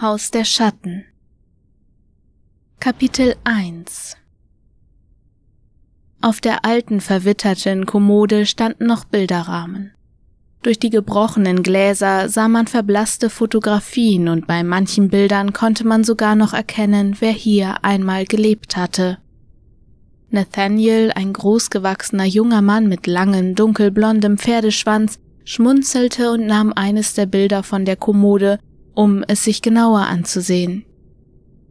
Haus der Schatten Kapitel 1 Auf der alten verwitterten Kommode standen noch Bilderrahmen. Durch die gebrochenen Gläser sah man verblasste Fotografien und bei manchen Bildern konnte man sogar noch erkennen, wer hier einmal gelebt hatte. Nathaniel, ein großgewachsener junger Mann mit langem, dunkelblondem Pferdeschwanz, schmunzelte und nahm eines der Bilder von der Kommode um es sich genauer anzusehen.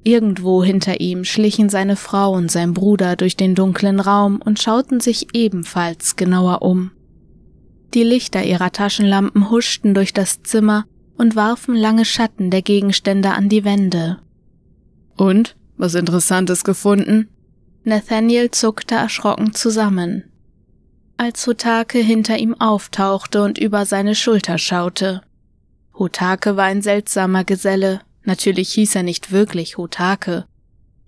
Irgendwo hinter ihm schlichen seine Frau und sein Bruder durch den dunklen Raum und schauten sich ebenfalls genauer um. Die Lichter ihrer Taschenlampen huschten durch das Zimmer und warfen lange Schatten der Gegenstände an die Wände. Und? Was Interessantes gefunden? Nathaniel zuckte erschrocken zusammen, als Hotake hinter ihm auftauchte und über seine Schulter schaute. Hotake war ein seltsamer Geselle, natürlich hieß er nicht wirklich Hotake.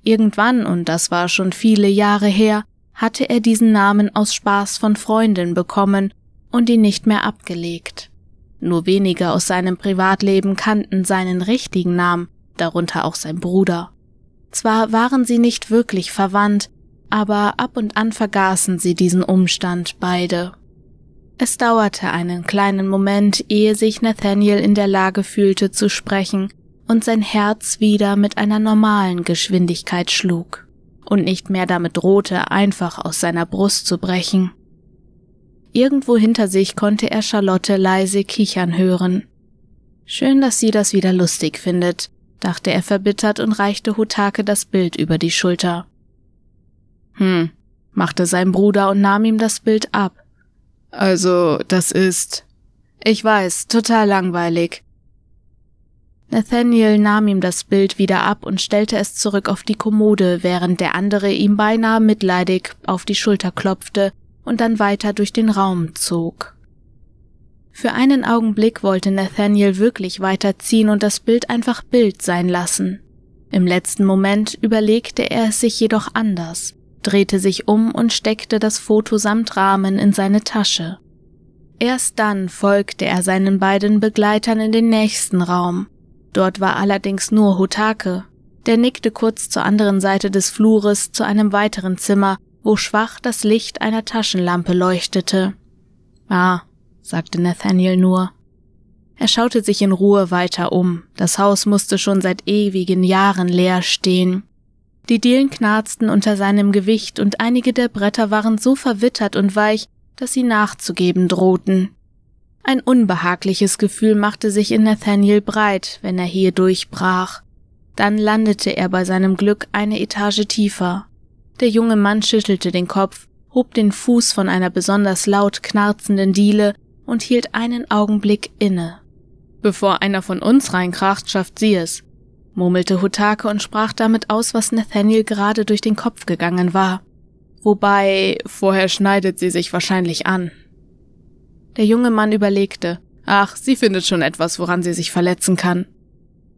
Irgendwann, und das war schon viele Jahre her, hatte er diesen Namen aus Spaß von Freunden bekommen und ihn nicht mehr abgelegt. Nur wenige aus seinem Privatleben kannten seinen richtigen Namen, darunter auch sein Bruder. Zwar waren sie nicht wirklich verwandt, aber ab und an vergaßen sie diesen Umstand beide. Es dauerte einen kleinen Moment, ehe sich Nathaniel in der Lage fühlte zu sprechen und sein Herz wieder mit einer normalen Geschwindigkeit schlug und nicht mehr damit drohte, einfach aus seiner Brust zu brechen. Irgendwo hinter sich konnte er Charlotte leise kichern hören. Schön, dass sie das wieder lustig findet, dachte er verbittert und reichte Hutake das Bild über die Schulter. Hm, machte sein Bruder und nahm ihm das Bild ab. Also, das ist. Ich weiß, total langweilig. Nathaniel nahm ihm das Bild wieder ab und stellte es zurück auf die Kommode, während der andere ihm beinahe mitleidig auf die Schulter klopfte und dann weiter durch den Raum zog. Für einen Augenblick wollte Nathaniel wirklich weiterziehen und das Bild einfach Bild sein lassen. Im letzten Moment überlegte er es sich jedoch anders drehte sich um und steckte das Foto samt Rahmen in seine Tasche. Erst dann folgte er seinen beiden Begleitern in den nächsten Raum. Dort war allerdings nur Hotake. Der nickte kurz zur anderen Seite des Flures zu einem weiteren Zimmer, wo schwach das Licht einer Taschenlampe leuchtete. Ah, sagte Nathaniel nur. Er schaute sich in Ruhe weiter um. Das Haus musste schon seit ewigen Jahren leer stehen. Die Dielen knarzten unter seinem Gewicht und einige der Bretter waren so verwittert und weich, dass sie nachzugeben drohten. Ein unbehagliches Gefühl machte sich in Nathaniel breit, wenn er hier durchbrach. Dann landete er bei seinem Glück eine Etage tiefer. Der junge Mann schüttelte den Kopf, hob den Fuß von einer besonders laut knarzenden Diele und hielt einen Augenblick inne. Bevor einer von uns reinkracht, schafft sie es, murmelte Hutake und sprach damit aus, was Nathaniel gerade durch den Kopf gegangen war. Wobei, vorher schneidet sie sich wahrscheinlich an. Der junge Mann überlegte. Ach, sie findet schon etwas, woran sie sich verletzen kann.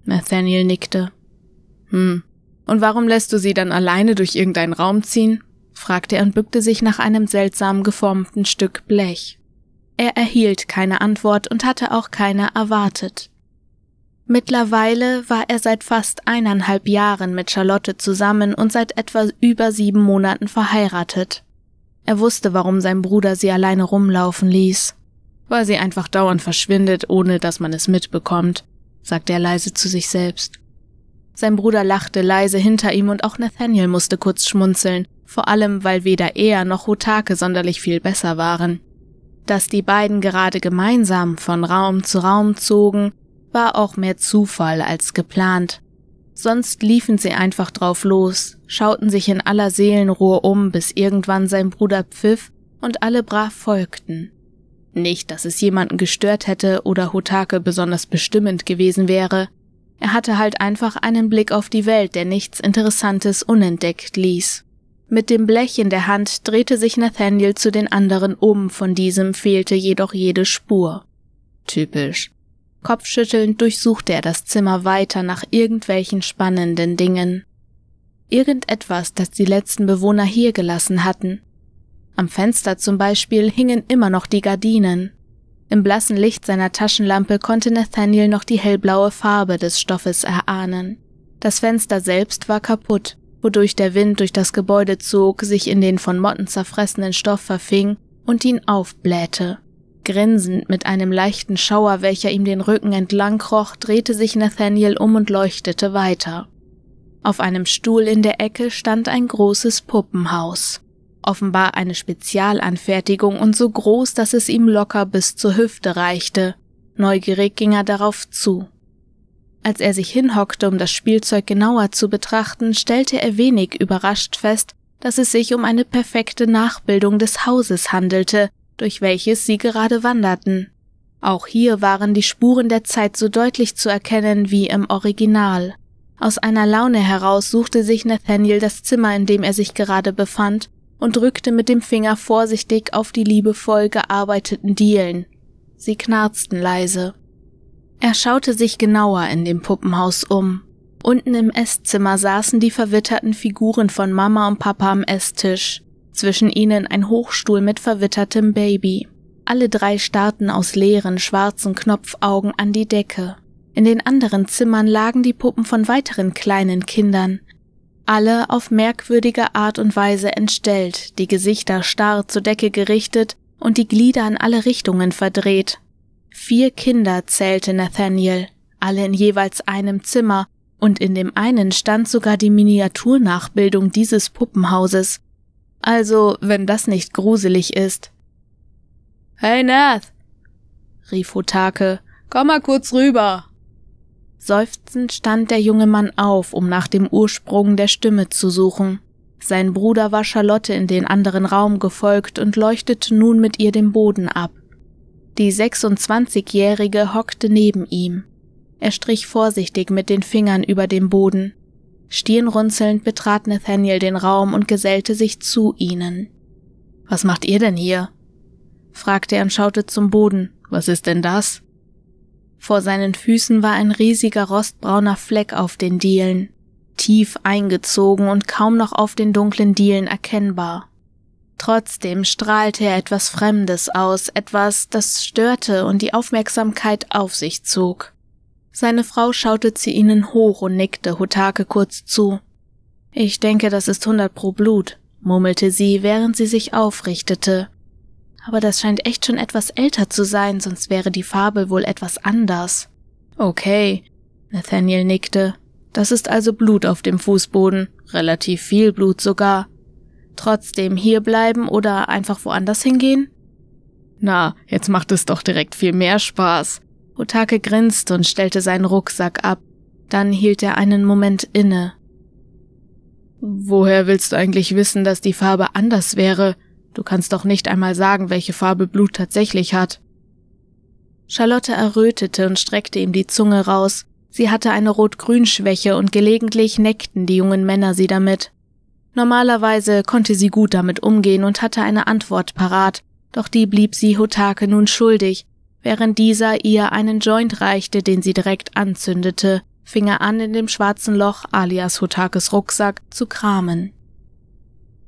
Nathaniel nickte. Hm. Und warum lässt du sie dann alleine durch irgendeinen Raum ziehen? fragte er und bückte sich nach einem seltsam geformten Stück Blech. Er erhielt keine Antwort und hatte auch keine erwartet. Mittlerweile war er seit fast eineinhalb Jahren mit Charlotte zusammen und seit etwa über sieben Monaten verheiratet. Er wusste, warum sein Bruder sie alleine rumlaufen ließ. Weil sie einfach dauernd verschwindet, ohne dass man es mitbekommt, sagte er leise zu sich selbst. Sein Bruder lachte leise hinter ihm und auch Nathaniel musste kurz schmunzeln, vor allem weil weder er noch Hotake sonderlich viel besser waren. Dass die beiden gerade gemeinsam von Raum zu Raum zogen, war auch mehr Zufall als geplant. Sonst liefen sie einfach drauf los, schauten sich in aller Seelenruhe um, bis irgendwann sein Bruder pfiff und alle brav folgten. Nicht, dass es jemanden gestört hätte oder Hotake besonders bestimmend gewesen wäre, er hatte halt einfach einen Blick auf die Welt, der nichts Interessantes unentdeckt ließ. Mit dem Blech in der Hand drehte sich Nathaniel zu den anderen um, von diesem fehlte jedoch jede Spur. Typisch. Kopfschüttelnd durchsuchte er das Zimmer weiter nach irgendwelchen spannenden Dingen. Irgendetwas, das die letzten Bewohner hier gelassen hatten. Am Fenster zum Beispiel hingen immer noch die Gardinen. Im blassen Licht seiner Taschenlampe konnte Nathaniel noch die hellblaue Farbe des Stoffes erahnen. Das Fenster selbst war kaputt, wodurch der Wind durch das Gebäude zog, sich in den von Motten zerfressenen Stoff verfing und ihn aufblähte. Grinsend mit einem leichten Schauer, welcher ihm den Rücken entlang kroch, drehte sich Nathaniel um und leuchtete weiter. Auf einem Stuhl in der Ecke stand ein großes Puppenhaus. Offenbar eine Spezialanfertigung und so groß, dass es ihm locker bis zur Hüfte reichte. Neugierig ging er darauf zu. Als er sich hinhockte, um das Spielzeug genauer zu betrachten, stellte er wenig überrascht fest, dass es sich um eine perfekte Nachbildung des Hauses handelte, durch welches sie gerade wanderten. Auch hier waren die Spuren der Zeit so deutlich zu erkennen wie im Original. Aus einer Laune heraus suchte sich Nathaniel das Zimmer, in dem er sich gerade befand, und rückte mit dem Finger vorsichtig auf die liebevoll gearbeiteten Dielen. Sie knarzten leise. Er schaute sich genauer in dem Puppenhaus um. Unten im Esszimmer saßen die verwitterten Figuren von Mama und Papa am Esstisch zwischen ihnen ein Hochstuhl mit verwittertem Baby. Alle drei starrten aus leeren, schwarzen Knopfaugen an die Decke. In den anderen Zimmern lagen die Puppen von weiteren kleinen Kindern, alle auf merkwürdige Art und Weise entstellt, die Gesichter starr zur Decke gerichtet und die Glieder in alle Richtungen verdreht. Vier Kinder zählte Nathaniel, alle in jeweils einem Zimmer, und in dem einen stand sogar die Miniaturnachbildung dieses Puppenhauses, also, wenn das nicht gruselig ist. Hey Nath! rief Hotake, komm mal kurz rüber! Seufzend stand der junge Mann auf, um nach dem Ursprung der Stimme zu suchen. Sein Bruder war Charlotte in den anderen Raum gefolgt und leuchtete nun mit ihr den Boden ab. Die 26-Jährige hockte neben ihm. Er strich vorsichtig mit den Fingern über den Boden. Stirnrunzelnd betrat Nathaniel den Raum und gesellte sich zu ihnen. Was macht ihr denn hier? fragte er und schaute zum Boden. Was ist denn das? Vor seinen Füßen war ein riesiger rostbrauner Fleck auf den Dielen, tief eingezogen und kaum noch auf den dunklen Dielen erkennbar. Trotzdem strahlte er etwas Fremdes aus, etwas, das störte und die Aufmerksamkeit auf sich zog. Seine Frau schaute zu ihnen hoch und nickte Hotake kurz zu. Ich denke, das ist hundert pro Blut, murmelte sie, während sie sich aufrichtete. Aber das scheint echt schon etwas älter zu sein, sonst wäre die Fabel wohl etwas anders. Okay, Nathaniel nickte. Das ist also Blut auf dem Fußboden, relativ viel Blut sogar. Trotzdem hierbleiben oder einfach woanders hingehen? Na, jetzt macht es doch direkt viel mehr Spaß, Otake grinst und stellte seinen Rucksack ab. Dann hielt er einen Moment inne. Woher willst du eigentlich wissen, dass die Farbe anders wäre? Du kannst doch nicht einmal sagen, welche Farbe Blut tatsächlich hat. Charlotte errötete und streckte ihm die Zunge raus. Sie hatte eine Rot-Grün-Schwäche und gelegentlich neckten die jungen Männer sie damit. Normalerweise konnte sie gut damit umgehen und hatte eine Antwort parat, doch die blieb sie Hotake nun schuldig, Während dieser ihr einen Joint reichte, den sie direkt anzündete, fing er an, in dem schwarzen Loch alias Hotakes Rucksack zu kramen.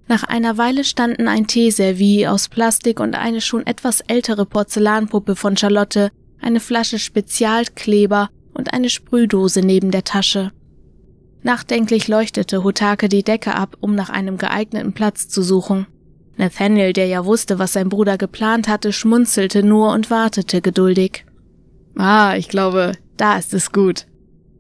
Nach einer Weile standen ein Teeservie aus Plastik und eine schon etwas ältere Porzellanpuppe von Charlotte, eine Flasche Spezialkleber und eine Sprühdose neben der Tasche. Nachdenklich leuchtete Hotake die Decke ab, um nach einem geeigneten Platz zu suchen. Nathaniel, der ja wusste, was sein Bruder geplant hatte, schmunzelte nur und wartete geduldig. Ah, ich glaube, da ist es gut.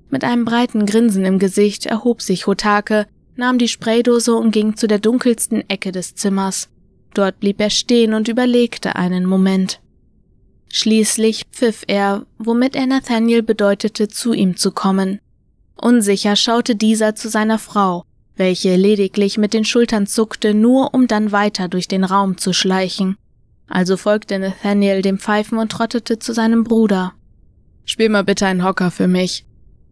Mit einem breiten Grinsen im Gesicht erhob sich Hotake, nahm die Spraydose und ging zu der dunkelsten Ecke des Zimmers. Dort blieb er stehen und überlegte einen Moment. Schließlich pfiff er, womit er Nathaniel bedeutete, zu ihm zu kommen. Unsicher schaute dieser zu seiner Frau, welche lediglich mit den Schultern zuckte, nur um dann weiter durch den Raum zu schleichen. Also folgte Nathaniel dem Pfeifen und trottete zu seinem Bruder. Spiel mal bitte einen Hocker für mich,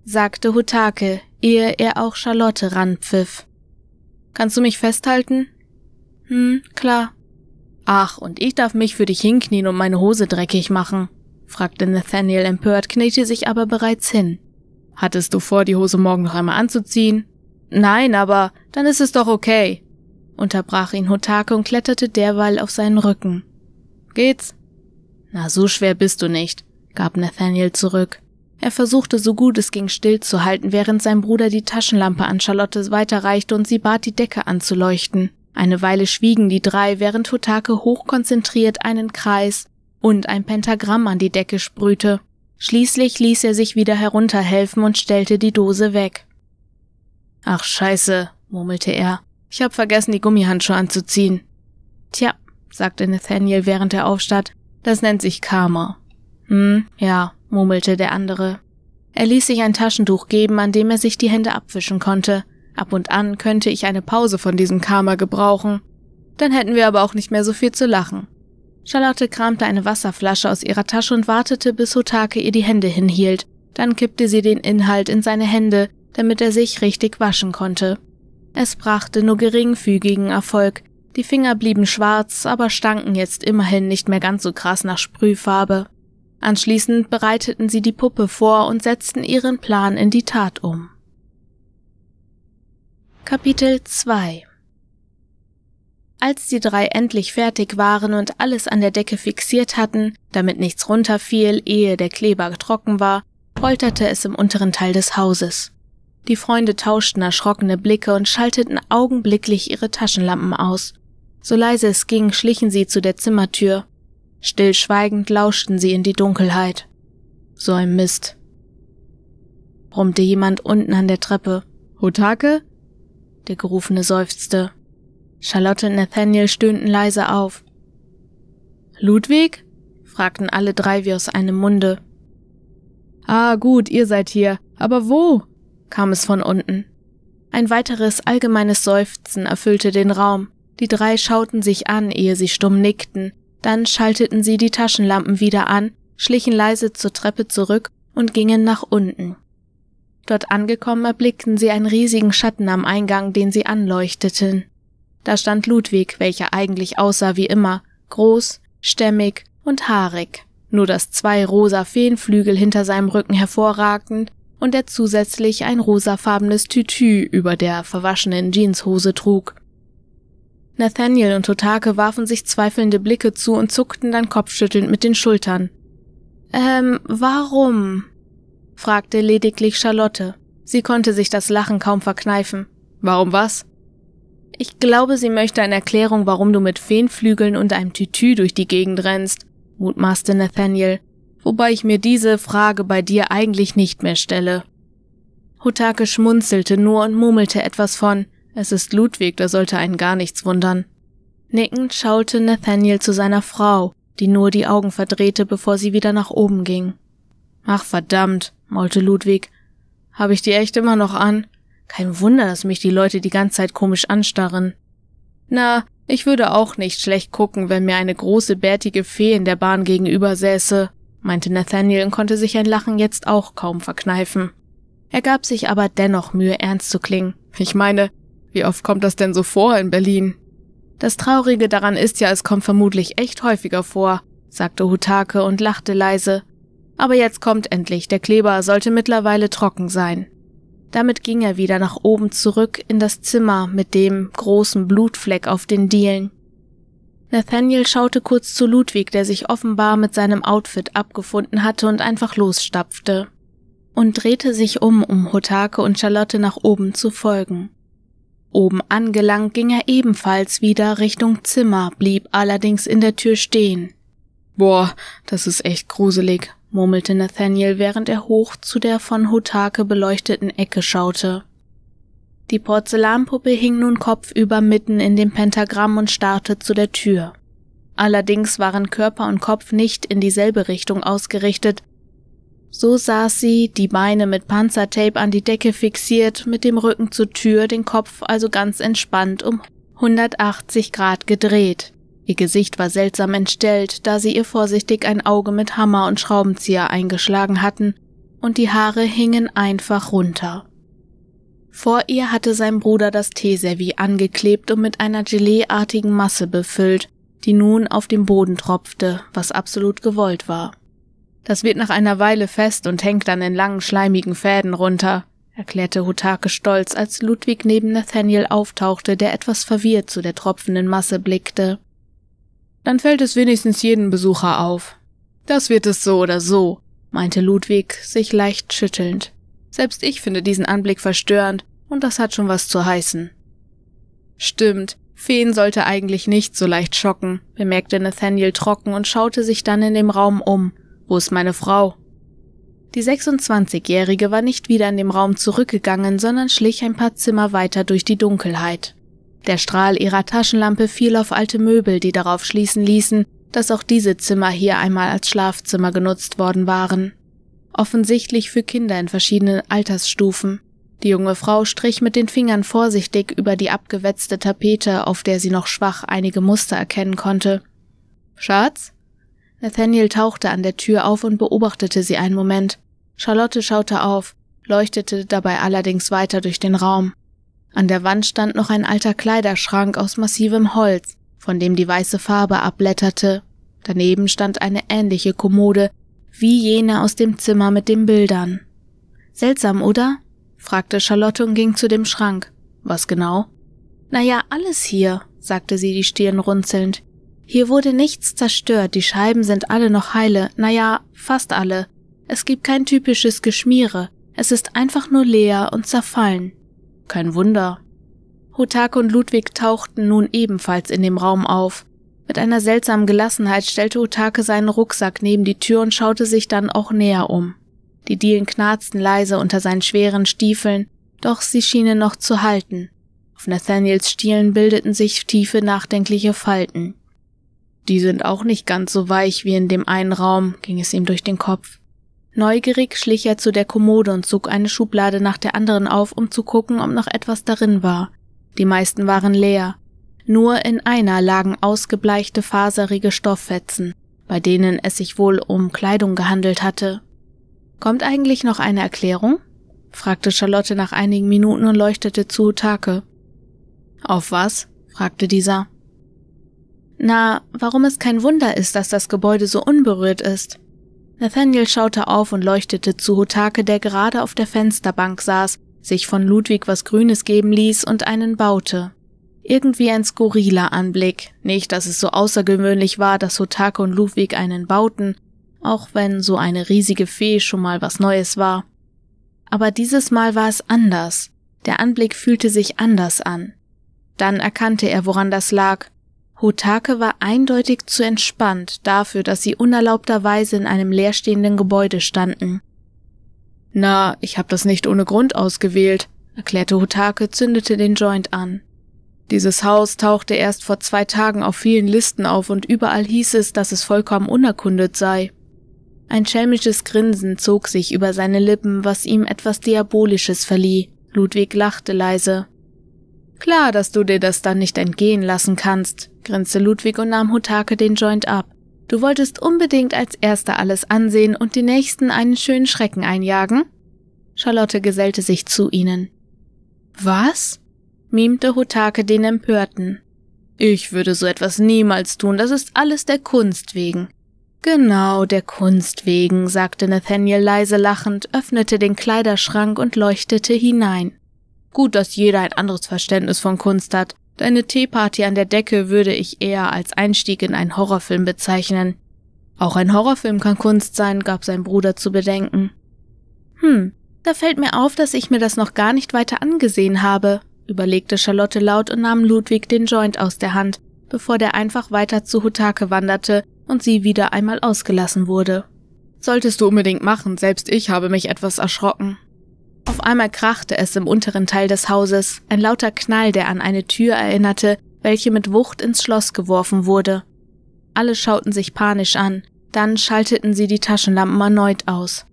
sagte Hutake, ehe er auch Charlotte ranpfiff. Kannst du mich festhalten? Hm, klar. Ach, und ich darf mich für dich hinknien und meine Hose dreckig machen, fragte Nathaniel empört, kniete sich aber bereits hin. Hattest du vor, die Hose morgen noch einmal anzuziehen? Nein, aber dann ist es doch okay, unterbrach ihn Hotake und kletterte derweil auf seinen Rücken. Geht's? Na, so schwer bist du nicht, gab Nathaniel zurück. Er versuchte so gut es ging stillzuhalten, während sein Bruder die Taschenlampe an Charlotte weiterreichte und sie bat, die Decke anzuleuchten. Eine Weile schwiegen die drei, während Hotake hochkonzentriert einen Kreis und ein Pentagramm an die Decke sprühte. Schließlich ließ er sich wieder herunterhelfen und stellte die Dose weg. Ach scheiße, murmelte er. Ich hab vergessen, die Gummihandschuhe anzuziehen. Tja, sagte Nathaniel, während er aufstand, das nennt sich Karma. Hm, ja, murmelte der andere. Er ließ sich ein Taschentuch geben, an dem er sich die Hände abwischen konnte. Ab und an könnte ich eine Pause von diesem Karma gebrauchen. Dann hätten wir aber auch nicht mehr so viel zu lachen. Charlotte kramte eine Wasserflasche aus ihrer Tasche und wartete, bis Hotake ihr die Hände hinhielt. Dann kippte sie den Inhalt in seine Hände, damit er sich richtig waschen konnte. Es brachte nur geringfügigen Erfolg. Die Finger blieben schwarz, aber stanken jetzt immerhin nicht mehr ganz so krass nach Sprühfarbe. Anschließend bereiteten sie die Puppe vor und setzten ihren Plan in die Tat um. Kapitel 2 Als die drei endlich fertig waren und alles an der Decke fixiert hatten, damit nichts runterfiel, ehe der Kleber trocken war, polterte es im unteren Teil des Hauses. Die Freunde tauschten erschrockene Blicke und schalteten augenblicklich ihre Taschenlampen aus. So leise es ging, schlichen sie zu der Zimmertür. Stillschweigend lauschten sie in die Dunkelheit. So ein Mist, brummte jemand unten an der Treppe. Hotake? Der Gerufene seufzte. Charlotte und Nathaniel stöhnten leise auf. Ludwig? fragten alle drei wie aus einem Munde. Ah, gut, ihr seid hier. Aber wo? kam es von unten. Ein weiteres allgemeines Seufzen erfüllte den Raum. Die drei schauten sich an, ehe sie stumm nickten. Dann schalteten sie die Taschenlampen wieder an, schlichen leise zur Treppe zurück und gingen nach unten. Dort angekommen erblickten sie einen riesigen Schatten am Eingang, den sie anleuchteten. Da stand Ludwig, welcher eigentlich aussah wie immer, groß, stämmig und haarig, nur dass zwei rosa Feenflügel hinter seinem Rücken hervorragten und er zusätzlich ein rosafarbenes Tütü über der verwaschenen Jeanshose trug. Nathaniel und Totake warfen sich zweifelnde Blicke zu und zuckten dann kopfschüttelnd mit den Schultern. Ähm, warum? fragte lediglich Charlotte. Sie konnte sich das Lachen kaum verkneifen. Warum was? Ich glaube, sie möchte eine Erklärung, warum du mit Feenflügeln und einem Tütü durch die Gegend rennst, mutmaßte Nathaniel wobei ich mir diese Frage bei dir eigentlich nicht mehr stelle. Hutake schmunzelte nur und murmelte etwas von Es ist Ludwig, da sollte einen gar nichts wundern. Nickend schaute Nathaniel zu seiner Frau, die nur die Augen verdrehte, bevor sie wieder nach oben ging. Ach verdammt, maulte Ludwig, habe ich die echt immer noch an? Kein Wunder, dass mich die Leute die ganze Zeit komisch anstarren. Na, ich würde auch nicht schlecht gucken, wenn mir eine große bärtige Fee in der Bahn gegenüber säße meinte Nathaniel und konnte sich ein Lachen jetzt auch kaum verkneifen. Er gab sich aber dennoch Mühe, ernst zu klingen. Ich meine, wie oft kommt das denn so vor in Berlin? Das Traurige daran ist ja, es kommt vermutlich echt häufiger vor, sagte Hutake und lachte leise. Aber jetzt kommt endlich, der Kleber sollte mittlerweile trocken sein. Damit ging er wieder nach oben zurück in das Zimmer mit dem großen Blutfleck auf den Dielen. Nathaniel schaute kurz zu Ludwig, der sich offenbar mit seinem Outfit abgefunden hatte und einfach losstapfte. Und drehte sich um, um Hotake und Charlotte nach oben zu folgen. Oben angelangt ging er ebenfalls wieder Richtung Zimmer, blieb allerdings in der Tür stehen. Boah, das ist echt gruselig, murmelte Nathaniel, während er hoch zu der von Hotake beleuchteten Ecke schaute. Die Porzellanpuppe hing nun kopfüber mitten in dem Pentagramm und starrte zu der Tür. Allerdings waren Körper und Kopf nicht in dieselbe Richtung ausgerichtet. So saß sie, die Beine mit Panzertape an die Decke fixiert, mit dem Rücken zur Tür, den Kopf also ganz entspannt um 180 Grad gedreht. Ihr Gesicht war seltsam entstellt, da sie ihr vorsichtig ein Auge mit Hammer und Schraubenzieher eingeschlagen hatten, und die Haare hingen einfach runter. Vor ihr hatte sein Bruder das Teeservie angeklebt und mit einer Geleeartigen Masse befüllt, die nun auf den Boden tropfte, was absolut gewollt war. Das wird nach einer Weile fest und hängt dann in langen schleimigen Fäden runter, erklärte Hutake stolz, als Ludwig neben Nathaniel auftauchte, der etwas verwirrt zu der tropfenden Masse blickte. Dann fällt es wenigstens jeden Besucher auf. Das wird es so oder so, meinte Ludwig, sich leicht schüttelnd. Selbst ich finde diesen Anblick verstörend und das hat schon was zu heißen. Stimmt, Feen sollte eigentlich nicht so leicht schocken, bemerkte Nathaniel trocken und schaute sich dann in dem Raum um. Wo ist meine Frau? Die 26-Jährige war nicht wieder in dem Raum zurückgegangen, sondern schlich ein paar Zimmer weiter durch die Dunkelheit. Der Strahl ihrer Taschenlampe fiel auf alte Möbel, die darauf schließen ließen, dass auch diese Zimmer hier einmal als Schlafzimmer genutzt worden waren offensichtlich für Kinder in verschiedenen Altersstufen. Die junge Frau strich mit den Fingern vorsichtig über die abgewetzte Tapete, auf der sie noch schwach einige Muster erkennen konnte. Schatz? Nathaniel tauchte an der Tür auf und beobachtete sie einen Moment. Charlotte schaute auf, leuchtete dabei allerdings weiter durch den Raum. An der Wand stand noch ein alter Kleiderschrank aus massivem Holz, von dem die weiße Farbe abblätterte. Daneben stand eine ähnliche Kommode, wie jene aus dem Zimmer mit den Bildern. Seltsam, oder? fragte Charlotte und ging zu dem Schrank. Was genau? Naja, alles hier, sagte sie die Stirn runzelnd. Hier wurde nichts zerstört, die Scheiben sind alle noch heile, naja, fast alle. Es gibt kein typisches Geschmiere, es ist einfach nur leer und zerfallen. Kein Wunder. Hutak und Ludwig tauchten nun ebenfalls in dem Raum auf. Mit einer seltsamen Gelassenheit stellte Otake seinen Rucksack neben die Tür und schaute sich dann auch näher um. Die Dielen knarzten leise unter seinen schweren Stiefeln, doch sie schienen noch zu halten. Auf Nathaniels Stielen bildeten sich tiefe, nachdenkliche Falten. Die sind auch nicht ganz so weich wie in dem einen Raum, ging es ihm durch den Kopf. Neugierig schlich er zu der Kommode und zog eine Schublade nach der anderen auf, um zu gucken, ob noch etwas darin war. Die meisten waren leer. Nur in einer lagen ausgebleichte faserige Stofffetzen, bei denen es sich wohl um Kleidung gehandelt hatte. Kommt eigentlich noch eine Erklärung? fragte Charlotte nach einigen Minuten und leuchtete zu Take. Auf was? fragte dieser. Na, warum es kein Wunder ist, dass das Gebäude so unberührt ist. Nathaniel schaute auf und leuchtete zu Hotake, der gerade auf der Fensterbank saß, sich von Ludwig was Grünes geben ließ und einen baute. Irgendwie ein skurriler Anblick. Nicht, dass es so außergewöhnlich war, dass Hotake und Ludwig einen bauten, auch wenn so eine riesige Fee schon mal was Neues war. Aber dieses Mal war es anders. Der Anblick fühlte sich anders an. Dann erkannte er, woran das lag. Hotake war eindeutig zu entspannt dafür, dass sie unerlaubterweise in einem leerstehenden Gebäude standen. Na, ich hab das nicht ohne Grund ausgewählt, erklärte Hotake, zündete den Joint an. Dieses Haus tauchte erst vor zwei Tagen auf vielen Listen auf und überall hieß es, dass es vollkommen unerkundet sei. Ein schelmisches Grinsen zog sich über seine Lippen, was ihm etwas Diabolisches verlieh. Ludwig lachte leise. Klar, dass du dir das dann nicht entgehen lassen kannst, grinste Ludwig und nahm Hutake den Joint ab. Du wolltest unbedingt als Erster alles ansehen und die Nächsten einen schönen Schrecken einjagen? Charlotte gesellte sich zu ihnen. Was? mimte Hotake den Empörten. Ich würde so etwas niemals tun, das ist alles der Kunst wegen. Genau, der Kunst wegen, sagte Nathaniel leise lachend, öffnete den Kleiderschrank und leuchtete hinein. Gut, dass jeder ein anderes Verständnis von Kunst hat. Deine Teeparty an der Decke würde ich eher als Einstieg in einen Horrorfilm bezeichnen. Auch ein Horrorfilm kann Kunst sein, gab sein Bruder zu bedenken. Hm, da fällt mir auf, dass ich mir das noch gar nicht weiter angesehen habe, überlegte Charlotte laut und nahm Ludwig den Joint aus der Hand, bevor der einfach weiter zu Hutake wanderte und sie wieder einmal ausgelassen wurde. Solltest du unbedingt machen, selbst ich habe mich etwas erschrocken. Auf einmal krachte es im unteren Teil des Hauses, ein lauter Knall, der an eine Tür erinnerte, welche mit Wucht ins Schloss geworfen wurde. Alle schauten sich panisch an, dann schalteten sie die Taschenlampen erneut aus.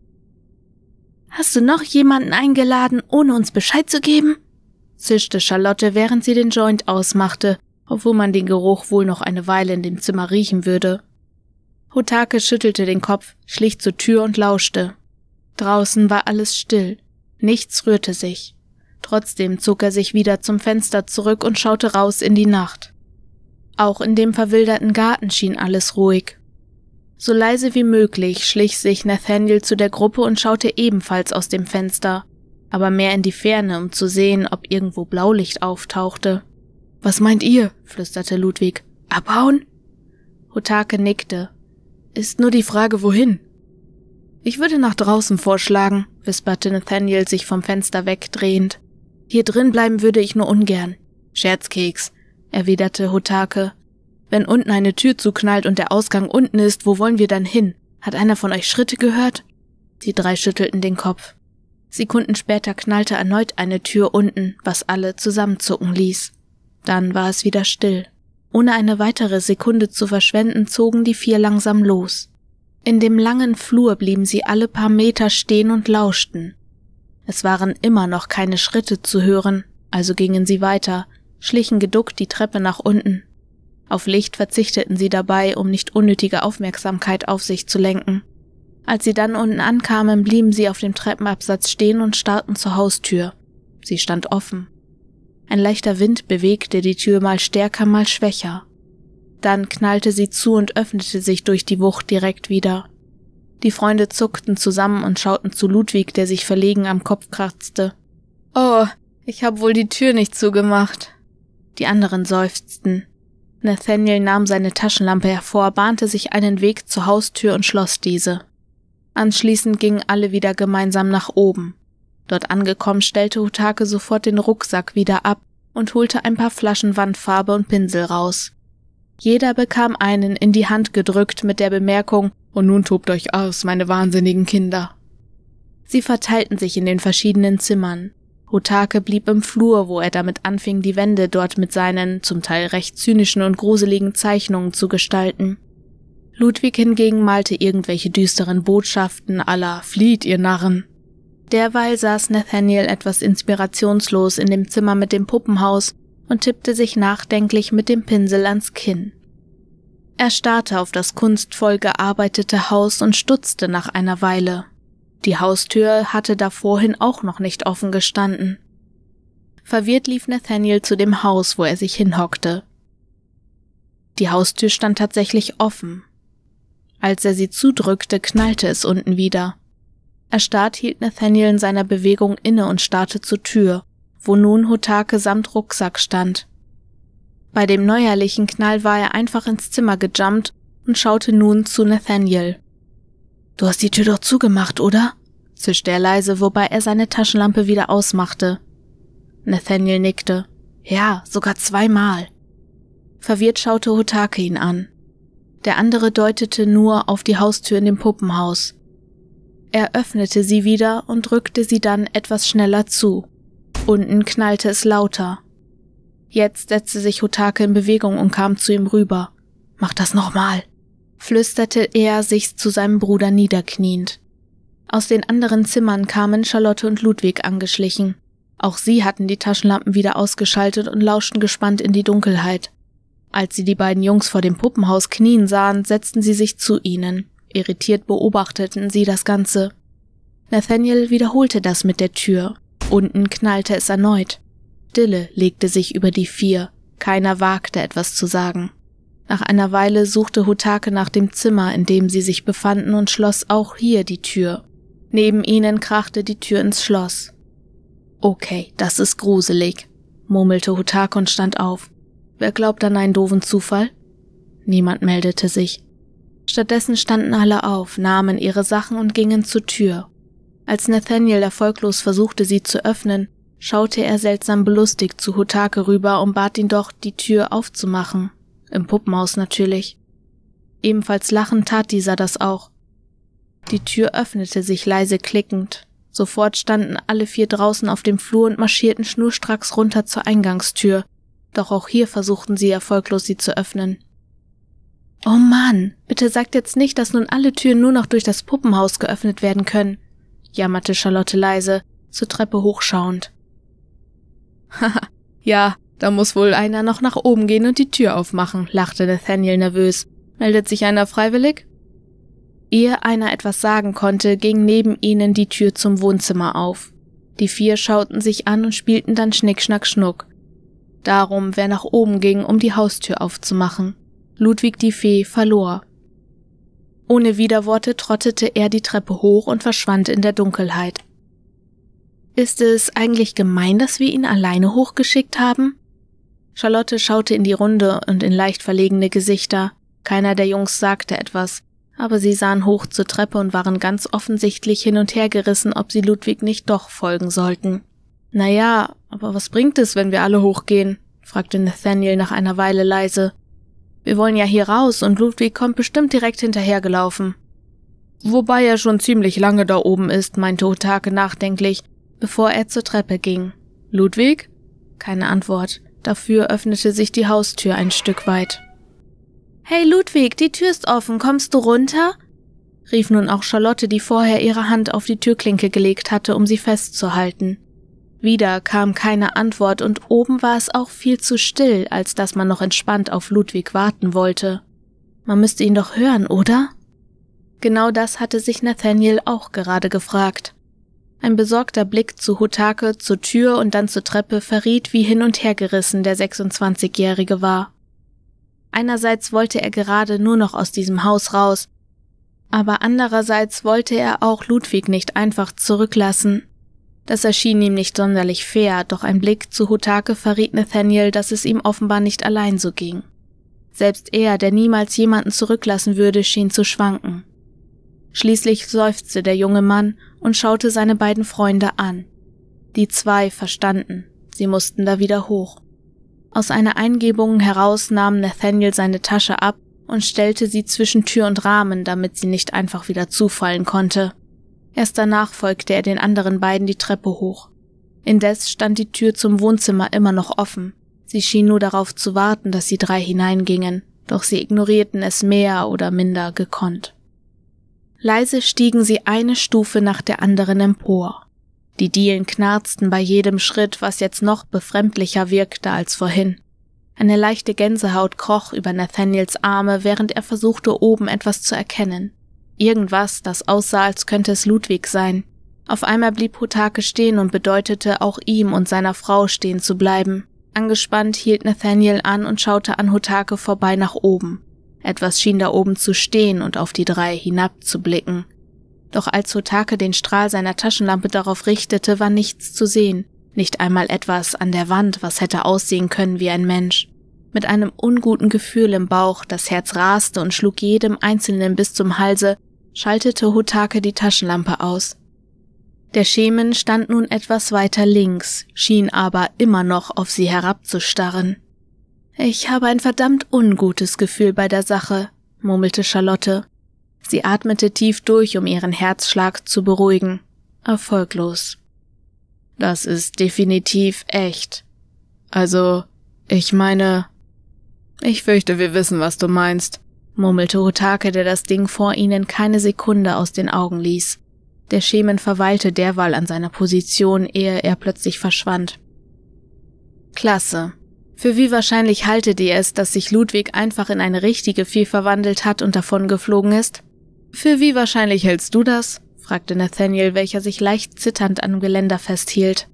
Hast du noch jemanden eingeladen, ohne uns Bescheid zu geben? zischte Charlotte, während sie den Joint ausmachte, obwohl man den Geruch wohl noch eine Weile in dem Zimmer riechen würde. Hotake schüttelte den Kopf, schlich zur Tür und lauschte. Draußen war alles still, nichts rührte sich. Trotzdem zog er sich wieder zum Fenster zurück und schaute raus in die Nacht. Auch in dem verwilderten Garten schien alles ruhig. So leise wie möglich schlich sich Nathaniel zu der Gruppe und schaute ebenfalls aus dem Fenster aber mehr in die Ferne, um zu sehen, ob irgendwo Blaulicht auftauchte. Was meint ihr? flüsterte Ludwig. Abhauen? Hotake nickte. Ist nur die Frage, wohin? Ich würde nach draußen vorschlagen, wisperte Nathaniel sich vom Fenster wegdrehend. Hier drin bleiben würde ich nur ungern. Scherzkeks, erwiderte Hotake. Wenn unten eine Tür zuknallt und der Ausgang unten ist, wo wollen wir dann hin? Hat einer von euch Schritte gehört? Die drei schüttelten den Kopf. Sekunden später knallte erneut eine Tür unten, was alle zusammenzucken ließ. Dann war es wieder still. Ohne eine weitere Sekunde zu verschwenden, zogen die vier langsam los. In dem langen Flur blieben sie alle paar Meter stehen und lauschten. Es waren immer noch keine Schritte zu hören, also gingen sie weiter, schlichen geduckt die Treppe nach unten. Auf Licht verzichteten sie dabei, um nicht unnötige Aufmerksamkeit auf sich zu lenken. Als sie dann unten ankamen, blieben sie auf dem Treppenabsatz stehen und starrten zur Haustür. Sie stand offen. Ein leichter Wind bewegte die Tür mal stärker, mal schwächer. Dann knallte sie zu und öffnete sich durch die Wucht direkt wieder. Die Freunde zuckten zusammen und schauten zu Ludwig, der sich verlegen am Kopf kratzte. Oh, ich hab wohl die Tür nicht zugemacht. Die anderen seufzten. Nathaniel nahm seine Taschenlampe hervor, bahnte sich einen Weg zur Haustür und schloss diese. Anschließend gingen alle wieder gemeinsam nach oben. Dort angekommen stellte Hutake sofort den Rucksack wieder ab und holte ein paar Flaschen Wandfarbe und Pinsel raus. Jeder bekam einen in die Hand gedrückt mit der Bemerkung, und nun tobt euch aus, meine wahnsinnigen Kinder. Sie verteilten sich in den verschiedenen Zimmern. Hutake blieb im Flur, wo er damit anfing, die Wände dort mit seinen, zum Teil recht zynischen und gruseligen Zeichnungen zu gestalten. Ludwig hingegen malte irgendwelche düsteren Botschaften aller Flieht, ihr Narren. Derweil saß Nathaniel etwas inspirationslos in dem Zimmer mit dem Puppenhaus und tippte sich nachdenklich mit dem Pinsel ans Kinn. Er starrte auf das kunstvoll gearbeitete Haus und stutzte nach einer Weile. Die Haustür hatte da vorhin auch noch nicht offen gestanden. Verwirrt lief Nathaniel zu dem Haus, wo er sich hinhockte. Die Haustür stand tatsächlich offen. Als er sie zudrückte, knallte es unten wieder. Erstarrt hielt Nathaniel in seiner Bewegung inne und starrte zur Tür, wo nun Hotake samt Rucksack stand. Bei dem neuerlichen Knall war er einfach ins Zimmer gejumpt und schaute nun zu Nathaniel. Du hast die Tür doch zugemacht, oder? zischte er leise, wobei er seine Taschenlampe wieder ausmachte. Nathaniel nickte. Ja, sogar zweimal. Verwirrt schaute Hotake ihn an der andere deutete nur auf die Haustür in dem Puppenhaus. Er öffnete sie wieder und rückte sie dann etwas schneller zu. Unten knallte es lauter. Jetzt setzte sich Hotake in Bewegung und kam zu ihm rüber. Mach das nochmal, flüsterte er sich zu seinem Bruder niederkniend. Aus den anderen Zimmern kamen Charlotte und Ludwig angeschlichen. Auch sie hatten die Taschenlampen wieder ausgeschaltet und lauschten gespannt in die Dunkelheit. Als sie die beiden Jungs vor dem Puppenhaus knien sahen, setzten sie sich zu ihnen. Irritiert beobachteten sie das Ganze. Nathaniel wiederholte das mit der Tür. Unten knallte es erneut. Stille legte sich über die vier. Keiner wagte etwas zu sagen. Nach einer Weile suchte Hutake nach dem Zimmer, in dem sie sich befanden, und schloss auch hier die Tür. Neben ihnen krachte die Tür ins Schloss. Okay, das ist gruselig, murmelte Hutake und stand auf. Wer glaubt an einen doofen Zufall? Niemand meldete sich. Stattdessen standen alle auf, nahmen ihre Sachen und gingen zur Tür. Als Nathaniel erfolglos versuchte, sie zu öffnen, schaute er seltsam belustigt zu Hutake rüber und bat ihn doch, die Tür aufzumachen. Im Puppenhaus natürlich. Ebenfalls lachend tat dieser das auch. Die Tür öffnete sich leise klickend. Sofort standen alle vier draußen auf dem Flur und marschierten schnurstracks runter zur Eingangstür, doch auch hier versuchten sie erfolglos, sie zu öffnen. Oh Mann, bitte sagt jetzt nicht, dass nun alle Türen nur noch durch das Puppenhaus geöffnet werden können, jammerte Charlotte leise, zur Treppe hochschauend. Haha, ja, da muss wohl einer noch nach oben gehen und die Tür aufmachen, lachte Nathaniel nervös. Meldet sich einer freiwillig? Ehe einer etwas sagen konnte, ging neben ihnen die Tür zum Wohnzimmer auf. Die vier schauten sich an und spielten dann Schnick, Schnack, Schnuck darum, wer nach oben ging, um die Haustür aufzumachen. Ludwig die Fee verlor. Ohne Widerworte trottete er die Treppe hoch und verschwand in der Dunkelheit. Ist es eigentlich gemein, dass wir ihn alleine hochgeschickt haben? Charlotte schaute in die Runde und in leicht verlegene Gesichter. Keiner der Jungs sagte etwas, aber sie sahen hoch zur Treppe und waren ganz offensichtlich hin und her gerissen, ob sie Ludwig nicht doch folgen sollten. Naja, aber was bringt es, wenn wir alle hochgehen? fragte Nathaniel nach einer Weile leise. Wir wollen ja hier raus und Ludwig kommt bestimmt direkt hinterhergelaufen. Wobei er schon ziemlich lange da oben ist, meinte Otake nachdenklich, bevor er zur Treppe ging. Ludwig? Keine Antwort. Dafür öffnete sich die Haustür ein Stück weit. Hey Ludwig, die Tür ist offen, kommst du runter? rief nun auch Charlotte, die vorher ihre Hand auf die Türklinke gelegt hatte, um sie festzuhalten. Wieder kam keine Antwort und oben war es auch viel zu still, als dass man noch entspannt auf Ludwig warten wollte. Man müsste ihn doch hören, oder? Genau das hatte sich Nathaniel auch gerade gefragt. Ein besorgter Blick zu Hutake, zur Tür und dann zur Treppe verriet, wie hin und her gerissen der 26-Jährige war. Einerseits wollte er gerade nur noch aus diesem Haus raus, aber andererseits wollte er auch Ludwig nicht einfach zurücklassen. Das erschien ihm nicht sonderlich fair, doch ein Blick zu Hutake verriet Nathaniel, dass es ihm offenbar nicht allein so ging. Selbst er, der niemals jemanden zurücklassen würde, schien zu schwanken. Schließlich seufzte der junge Mann und schaute seine beiden Freunde an. Die zwei verstanden, sie mussten da wieder hoch. Aus einer Eingebung heraus nahm Nathaniel seine Tasche ab und stellte sie zwischen Tür und Rahmen, damit sie nicht einfach wieder zufallen konnte. Erst danach folgte er den anderen beiden die Treppe hoch. Indes stand die Tür zum Wohnzimmer immer noch offen. Sie schien nur darauf zu warten, dass die drei hineingingen, doch sie ignorierten es mehr oder minder gekonnt. Leise stiegen sie eine Stufe nach der anderen empor. Die Dielen knarzten bei jedem Schritt, was jetzt noch befremdlicher wirkte als vorhin. Eine leichte Gänsehaut kroch über Nathaniels Arme, während er versuchte, oben etwas zu erkennen. Irgendwas, das aussah, als könnte es Ludwig sein. Auf einmal blieb Hotake stehen und bedeutete auch ihm und seiner Frau stehen zu bleiben. Angespannt hielt Nathaniel an und schaute an Hotake vorbei nach oben. Etwas schien da oben zu stehen und auf die drei hinabzublicken. Doch als Hotake den Strahl seiner Taschenlampe darauf richtete, war nichts zu sehen, nicht einmal etwas an der Wand, was hätte aussehen können wie ein Mensch. Mit einem unguten Gefühl im Bauch, das Herz raste und schlug jedem Einzelnen bis zum Halse, schaltete Hutake die Taschenlampe aus. Der Schemen stand nun etwas weiter links, schien aber immer noch auf sie herabzustarren. Ich habe ein verdammt ungutes Gefühl bei der Sache, murmelte Charlotte. Sie atmete tief durch, um ihren Herzschlag zu beruhigen. Erfolglos. Das ist definitiv echt. Also, ich meine. Ich fürchte, wir wissen, was du meinst murmelte Hotake, der das Ding vor ihnen keine Sekunde aus den Augen ließ. Der Schemen verweilte derweil an seiner Position, ehe er plötzlich verschwand. Klasse. Für wie wahrscheinlich haltet ihr es, dass sich Ludwig einfach in eine richtige Vieh verwandelt hat und davongeflogen ist? Für wie wahrscheinlich hältst du das? fragte Nathaniel, welcher sich leicht zitternd an dem Geländer festhielt.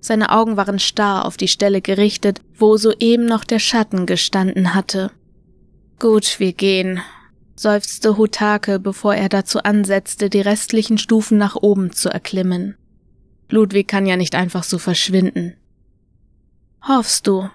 Seine Augen waren starr auf die Stelle gerichtet, wo soeben noch der Schatten gestanden hatte. Gut, wir gehen, seufzte Hutake, bevor er dazu ansetzte, die restlichen Stufen nach oben zu erklimmen. Ludwig kann ja nicht einfach so verschwinden. Hoffst du,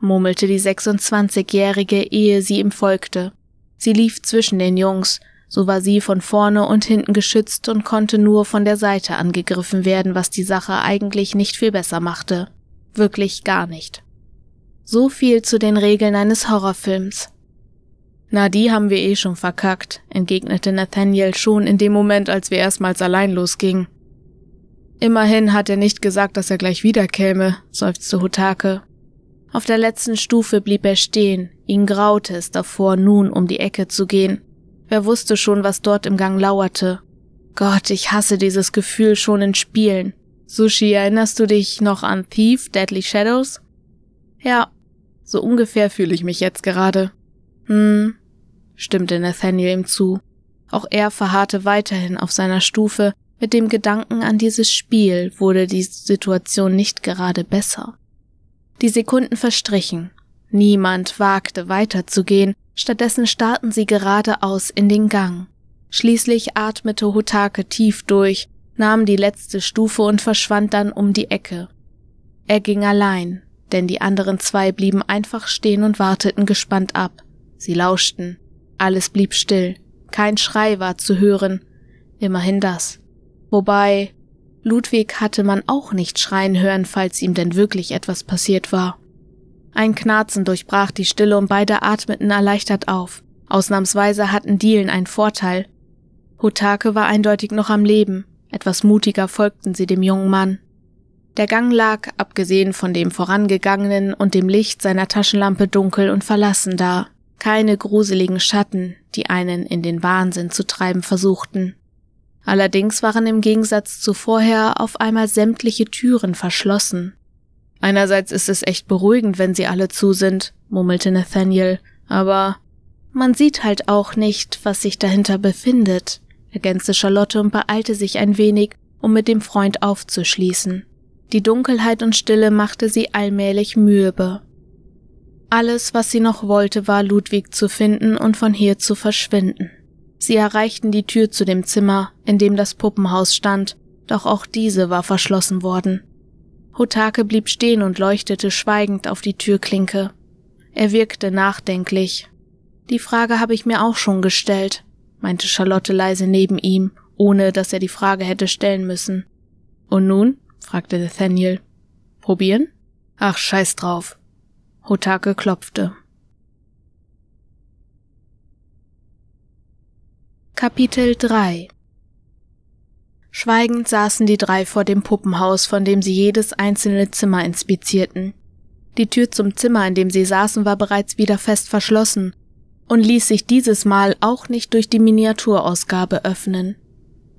murmelte die 26-Jährige, ehe sie ihm folgte. Sie lief zwischen den Jungs, so war sie von vorne und hinten geschützt und konnte nur von der Seite angegriffen werden, was die Sache eigentlich nicht viel besser machte. Wirklich gar nicht. So viel zu den Regeln eines Horrorfilms. Na, die haben wir eh schon verkackt, entgegnete Nathaniel schon in dem Moment, als wir erstmals allein losgingen. Immerhin hat er nicht gesagt, dass er gleich wiederkäme, seufzte Hotake. Auf der letzten Stufe blieb er stehen, ihn graute es davor, nun um die Ecke zu gehen. Wer wusste schon, was dort im Gang lauerte? Gott, ich hasse dieses Gefühl schon in Spielen. Sushi, erinnerst du dich noch an Thief, Deadly Shadows? Ja, so ungefähr fühle ich mich jetzt gerade. Hm, stimmte Nathaniel ihm zu. Auch er verharrte weiterhin auf seiner Stufe, mit dem Gedanken an dieses Spiel wurde die Situation nicht gerade besser. Die Sekunden verstrichen. Niemand wagte weiterzugehen, stattdessen starrten sie geradeaus in den Gang. Schließlich atmete Hotake tief durch, nahm die letzte Stufe und verschwand dann um die Ecke. Er ging allein, denn die anderen zwei blieben einfach stehen und warteten gespannt ab. Sie lauschten. Alles blieb still, kein Schrei war zu hören, immerhin das. Wobei, Ludwig hatte man auch nicht schreien hören, falls ihm denn wirklich etwas passiert war. Ein Knarzen durchbrach die Stille und beide atmeten erleichtert auf. Ausnahmsweise hatten Dielen einen Vorteil. Hutake war eindeutig noch am Leben, etwas mutiger folgten sie dem jungen Mann. Der Gang lag, abgesehen von dem vorangegangenen und dem Licht seiner Taschenlampe, dunkel und verlassen da keine gruseligen Schatten, die einen in den Wahnsinn zu treiben versuchten. Allerdings waren im Gegensatz zu vorher auf einmal sämtliche Türen verschlossen. Einerseits ist es echt beruhigend, wenn sie alle zu sind, murmelte Nathaniel, aber man sieht halt auch nicht, was sich dahinter befindet, ergänzte Charlotte und beeilte sich ein wenig, um mit dem Freund aufzuschließen. Die Dunkelheit und Stille machte sie allmählich mühebe. Alles, was sie noch wollte, war Ludwig zu finden und von hier zu verschwinden. Sie erreichten die Tür zu dem Zimmer, in dem das Puppenhaus stand, doch auch diese war verschlossen worden. Hotake blieb stehen und leuchtete schweigend auf die Türklinke. Er wirkte nachdenklich. Die Frage habe ich mir auch schon gestellt, meinte Charlotte leise neben ihm, ohne dass er die Frage hätte stellen müssen. Und nun? fragte Nathaniel. Probieren? Ach, scheiß drauf, Hotake klopfte. Kapitel 3 Schweigend saßen die drei vor dem Puppenhaus, von dem sie jedes einzelne Zimmer inspizierten. Die Tür zum Zimmer, in dem sie saßen, war bereits wieder fest verschlossen und ließ sich dieses Mal auch nicht durch die Miniaturausgabe öffnen.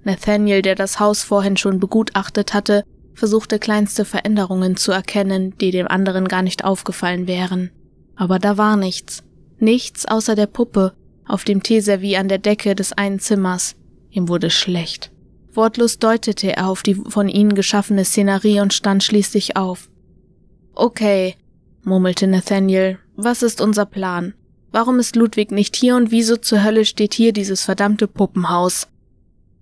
Nathaniel, der das Haus vorhin schon begutachtet hatte, versuchte kleinste Veränderungen zu erkennen, die dem anderen gar nicht aufgefallen wären. Aber da war nichts. Nichts außer der Puppe auf dem Teeservie an der Decke des einen Zimmers. Ihm wurde schlecht. Wortlos deutete er auf die von ihnen geschaffene Szenerie und stand schließlich auf. Okay, murmelte Nathaniel, was ist unser Plan? Warum ist Ludwig nicht hier und wieso zur Hölle steht hier dieses verdammte Puppenhaus?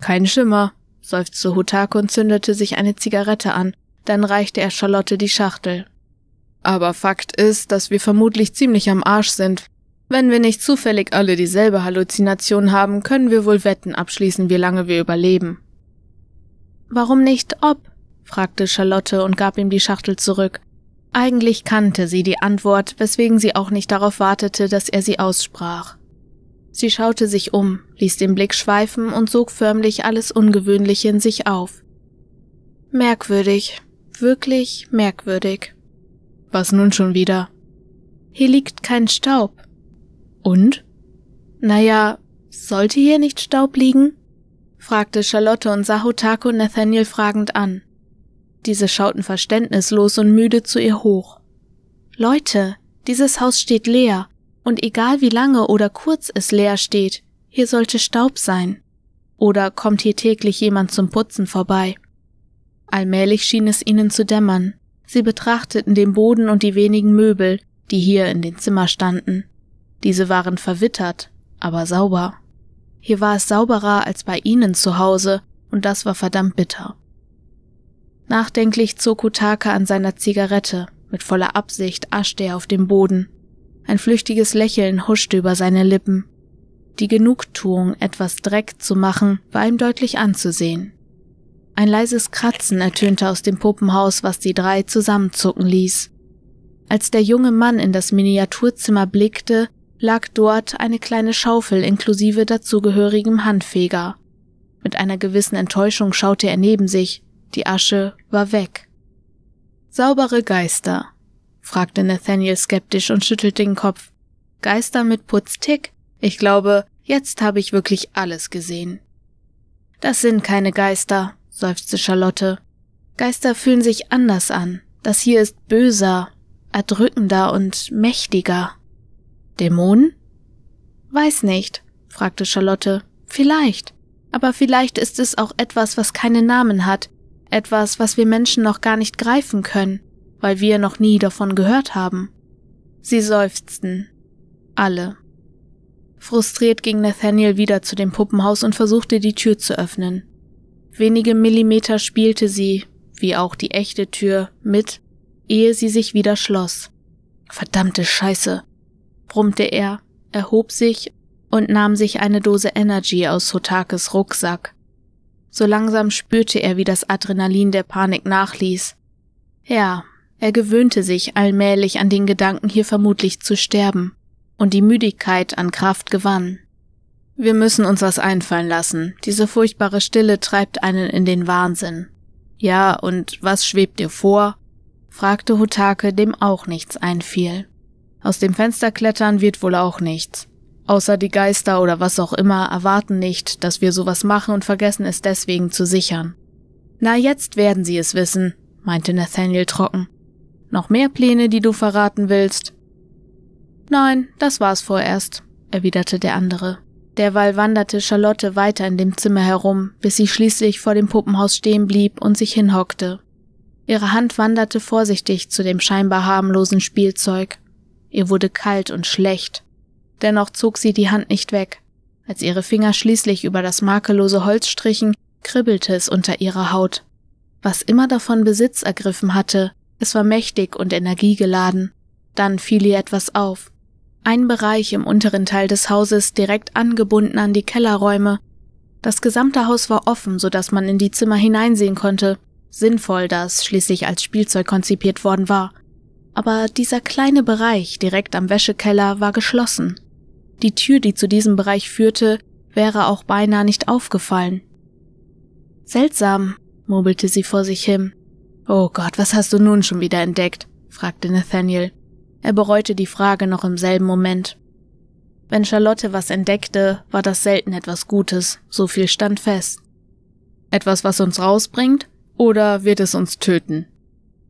Kein Schimmer, seufzte Hutako und zündete sich eine Zigarette an, dann reichte er Charlotte die Schachtel. Aber Fakt ist, dass wir vermutlich ziemlich am Arsch sind. Wenn wir nicht zufällig alle dieselbe Halluzination haben, können wir wohl Wetten abschließen, wie lange wir überleben. Warum nicht ob? fragte Charlotte und gab ihm die Schachtel zurück. Eigentlich kannte sie die Antwort, weswegen sie auch nicht darauf wartete, dass er sie aussprach. Sie schaute sich um, ließ den Blick schweifen und sog förmlich alles Ungewöhnliche in sich auf. Merkwürdig, wirklich merkwürdig. Was nun schon wieder? Hier liegt kein Staub. Und? Naja, sollte hier nicht Staub liegen? fragte Charlotte und sah Hotako Nathaniel fragend an. Diese schauten verständnislos und müde zu ihr hoch. Leute, dieses Haus steht leer, und egal wie lange oder kurz es leer steht, hier sollte Staub sein. Oder kommt hier täglich jemand zum Putzen vorbei? Allmählich schien es ihnen zu dämmern. Sie betrachteten den Boden und die wenigen Möbel, die hier in den Zimmer standen. Diese waren verwittert, aber sauber. Hier war es sauberer als bei ihnen zu Hause, und das war verdammt bitter. Nachdenklich zog Utaka an seiner Zigarette, mit voller Absicht aschte er auf dem Boden. Ein flüchtiges Lächeln huschte über seine Lippen. Die Genugtuung, etwas Dreck zu machen, war ihm deutlich anzusehen. Ein leises Kratzen ertönte aus dem Puppenhaus, was die drei zusammenzucken ließ. Als der junge Mann in das Miniaturzimmer blickte, lag dort eine kleine Schaufel inklusive dazugehörigem Handfeger. Mit einer gewissen Enttäuschung schaute er neben sich, die Asche war weg. Saubere Geister, fragte Nathaniel skeptisch und schüttelte den Kopf. Geister mit Putztick? Ich glaube, jetzt habe ich wirklich alles gesehen. Das sind keine Geister, seufzte Charlotte. Geister fühlen sich anders an. Das hier ist böser, erdrückender und mächtiger. Dämonen? Weiß nicht, fragte Charlotte. Vielleicht. Aber vielleicht ist es auch etwas, was keine Namen hat, etwas, was wir Menschen noch gar nicht greifen können weil wir noch nie davon gehört haben. Sie seufzten. Alle. Frustriert ging Nathaniel wieder zu dem Puppenhaus und versuchte die Tür zu öffnen. Wenige Millimeter spielte sie, wie auch die echte Tür, mit, ehe sie sich wieder schloss. Verdammte Scheiße, brummte er, erhob sich und nahm sich eine Dose Energy aus Sotakes Rucksack. So langsam spürte er, wie das Adrenalin der Panik nachließ. Ja, er gewöhnte sich allmählich an den Gedanken, hier vermutlich zu sterben, und die Müdigkeit an Kraft gewann. Wir müssen uns was einfallen lassen. Diese furchtbare Stille treibt einen in den Wahnsinn. Ja, und was schwebt dir vor? fragte Hutake, dem auch nichts einfiel. Aus dem Fenster klettern wird wohl auch nichts. Außer die Geister oder was auch immer erwarten nicht, dass wir sowas machen und vergessen es deswegen zu sichern. Na, jetzt werden sie es wissen, meinte Nathaniel trocken. Noch mehr Pläne, die du verraten willst? Nein, das war's vorerst, erwiderte der andere. Derweil wanderte Charlotte weiter in dem Zimmer herum, bis sie schließlich vor dem Puppenhaus stehen blieb und sich hinhockte. Ihre Hand wanderte vorsichtig zu dem scheinbar harmlosen Spielzeug. Ihr wurde kalt und schlecht. Dennoch zog sie die Hand nicht weg. Als ihre Finger schließlich über das makellose Holz strichen, kribbelte es unter ihrer Haut. Was immer davon Besitz ergriffen hatte, es war mächtig und energiegeladen. Dann fiel ihr etwas auf. Ein Bereich im unteren Teil des Hauses direkt angebunden an die Kellerräume. Das gesamte Haus war offen, sodass man in die Zimmer hineinsehen konnte. Sinnvoll, da es schließlich als Spielzeug konzipiert worden war. Aber dieser kleine Bereich direkt am Wäschekeller war geschlossen. Die Tür, die zu diesem Bereich führte, wäre auch beinahe nicht aufgefallen. Seltsam, murmelte sie vor sich hin. Oh Gott, was hast du nun schon wieder entdeckt? fragte Nathaniel. Er bereute die Frage noch im selben Moment. Wenn Charlotte was entdeckte, war das selten etwas Gutes, so viel stand fest. Etwas, was uns rausbringt, oder wird es uns töten?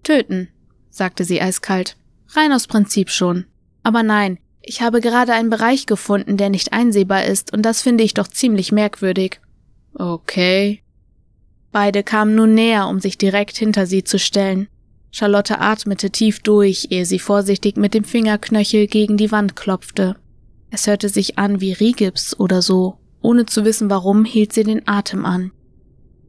Töten, sagte sie eiskalt. Rein aus Prinzip schon. Aber nein, ich habe gerade einen Bereich gefunden, der nicht einsehbar ist, und das finde ich doch ziemlich merkwürdig. Okay, Beide kamen nun näher, um sich direkt hinter sie zu stellen. Charlotte atmete tief durch, ehe sie vorsichtig mit dem Fingerknöchel gegen die Wand klopfte. Es hörte sich an wie Rigips oder so. Ohne zu wissen warum hielt sie den Atem an.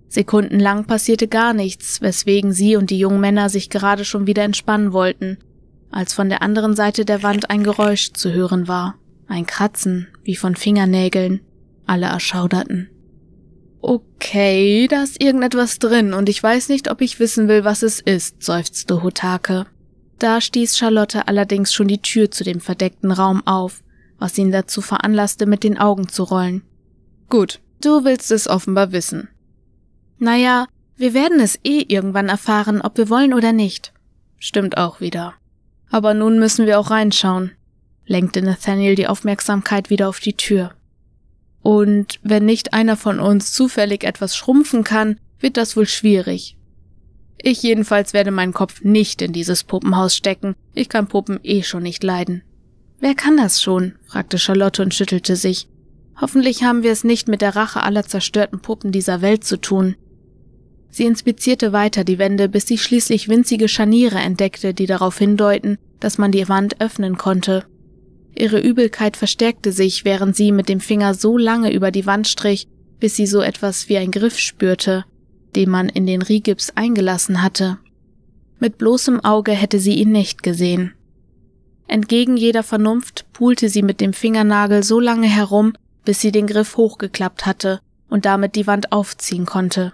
Sekundenlang passierte gar nichts, weswegen sie und die jungen Männer sich gerade schon wieder entspannen wollten, als von der anderen Seite der Wand ein Geräusch zu hören war. Ein Kratzen, wie von Fingernägeln. Alle erschauderten. Okay, da ist irgendetwas drin und ich weiß nicht, ob ich wissen will, was es ist, seufzte Hotake. Da stieß Charlotte allerdings schon die Tür zu dem verdeckten Raum auf, was ihn dazu veranlasste, mit den Augen zu rollen. Gut, du willst es offenbar wissen. Naja, wir werden es eh irgendwann erfahren, ob wir wollen oder nicht. Stimmt auch wieder. Aber nun müssen wir auch reinschauen, lenkte Nathaniel die Aufmerksamkeit wieder auf die Tür. Und wenn nicht einer von uns zufällig etwas schrumpfen kann, wird das wohl schwierig. Ich jedenfalls werde meinen Kopf nicht in dieses Puppenhaus stecken. Ich kann Puppen eh schon nicht leiden. Wer kann das schon? fragte Charlotte und schüttelte sich. Hoffentlich haben wir es nicht mit der Rache aller zerstörten Puppen dieser Welt zu tun. Sie inspizierte weiter die Wände, bis sie schließlich winzige Scharniere entdeckte, die darauf hindeuten, dass man die Wand öffnen konnte. Ihre Übelkeit verstärkte sich, während sie mit dem Finger so lange über die Wand strich, bis sie so etwas wie ein Griff spürte, den man in den Rigips eingelassen hatte. Mit bloßem Auge hätte sie ihn nicht gesehen. Entgegen jeder Vernunft pulte sie mit dem Fingernagel so lange herum, bis sie den Griff hochgeklappt hatte und damit die Wand aufziehen konnte.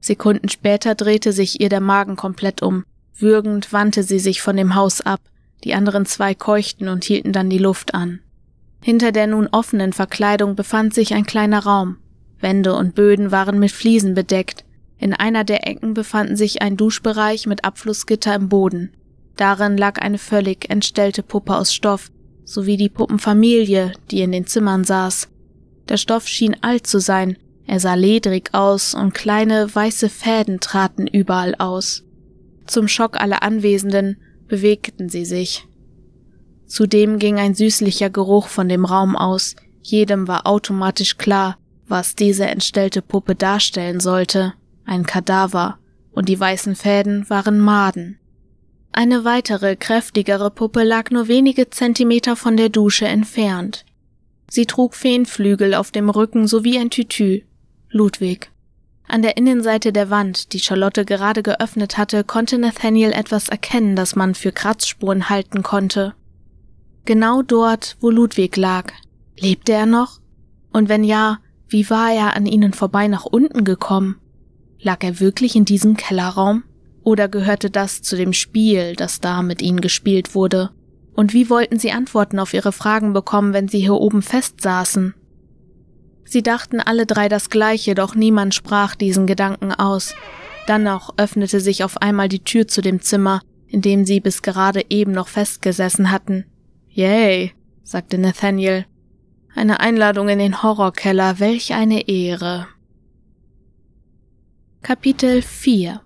Sekunden später drehte sich ihr der Magen komplett um. Würgend wandte sie sich von dem Haus ab. Die anderen zwei keuchten und hielten dann die Luft an. Hinter der nun offenen Verkleidung befand sich ein kleiner Raum. Wände und Böden waren mit Fliesen bedeckt. In einer der Ecken befanden sich ein Duschbereich mit Abflussgitter im Boden. Darin lag eine völlig entstellte Puppe aus Stoff, sowie die Puppenfamilie, die in den Zimmern saß. Der Stoff schien alt zu sein, er sah ledrig aus und kleine weiße Fäden traten überall aus. Zum Schock aller Anwesenden bewegten sie sich. Zudem ging ein süßlicher Geruch von dem Raum aus, jedem war automatisch klar, was diese entstellte Puppe darstellen sollte, ein Kadaver, und die weißen Fäden waren Maden. Eine weitere, kräftigere Puppe lag nur wenige Zentimeter von der Dusche entfernt. Sie trug Feenflügel auf dem Rücken sowie ein Tütü. Ludwig. An der Innenseite der Wand, die Charlotte gerade geöffnet hatte, konnte Nathaniel etwas erkennen, das man für Kratzspuren halten konnte. Genau dort, wo Ludwig lag. Lebte er noch? Und wenn ja, wie war er an ihnen vorbei nach unten gekommen? Lag er wirklich in diesem Kellerraum? Oder gehörte das zu dem Spiel, das da mit ihnen gespielt wurde? Und wie wollten sie Antworten auf ihre Fragen bekommen, wenn sie hier oben festsaßen? Sie dachten alle drei das Gleiche, doch niemand sprach diesen Gedanken aus. Dann auch öffnete sich auf einmal die Tür zu dem Zimmer, in dem sie bis gerade eben noch festgesessen hatten. Yay, sagte Nathaniel. Eine Einladung in den Horrorkeller, welch eine Ehre. Kapitel 4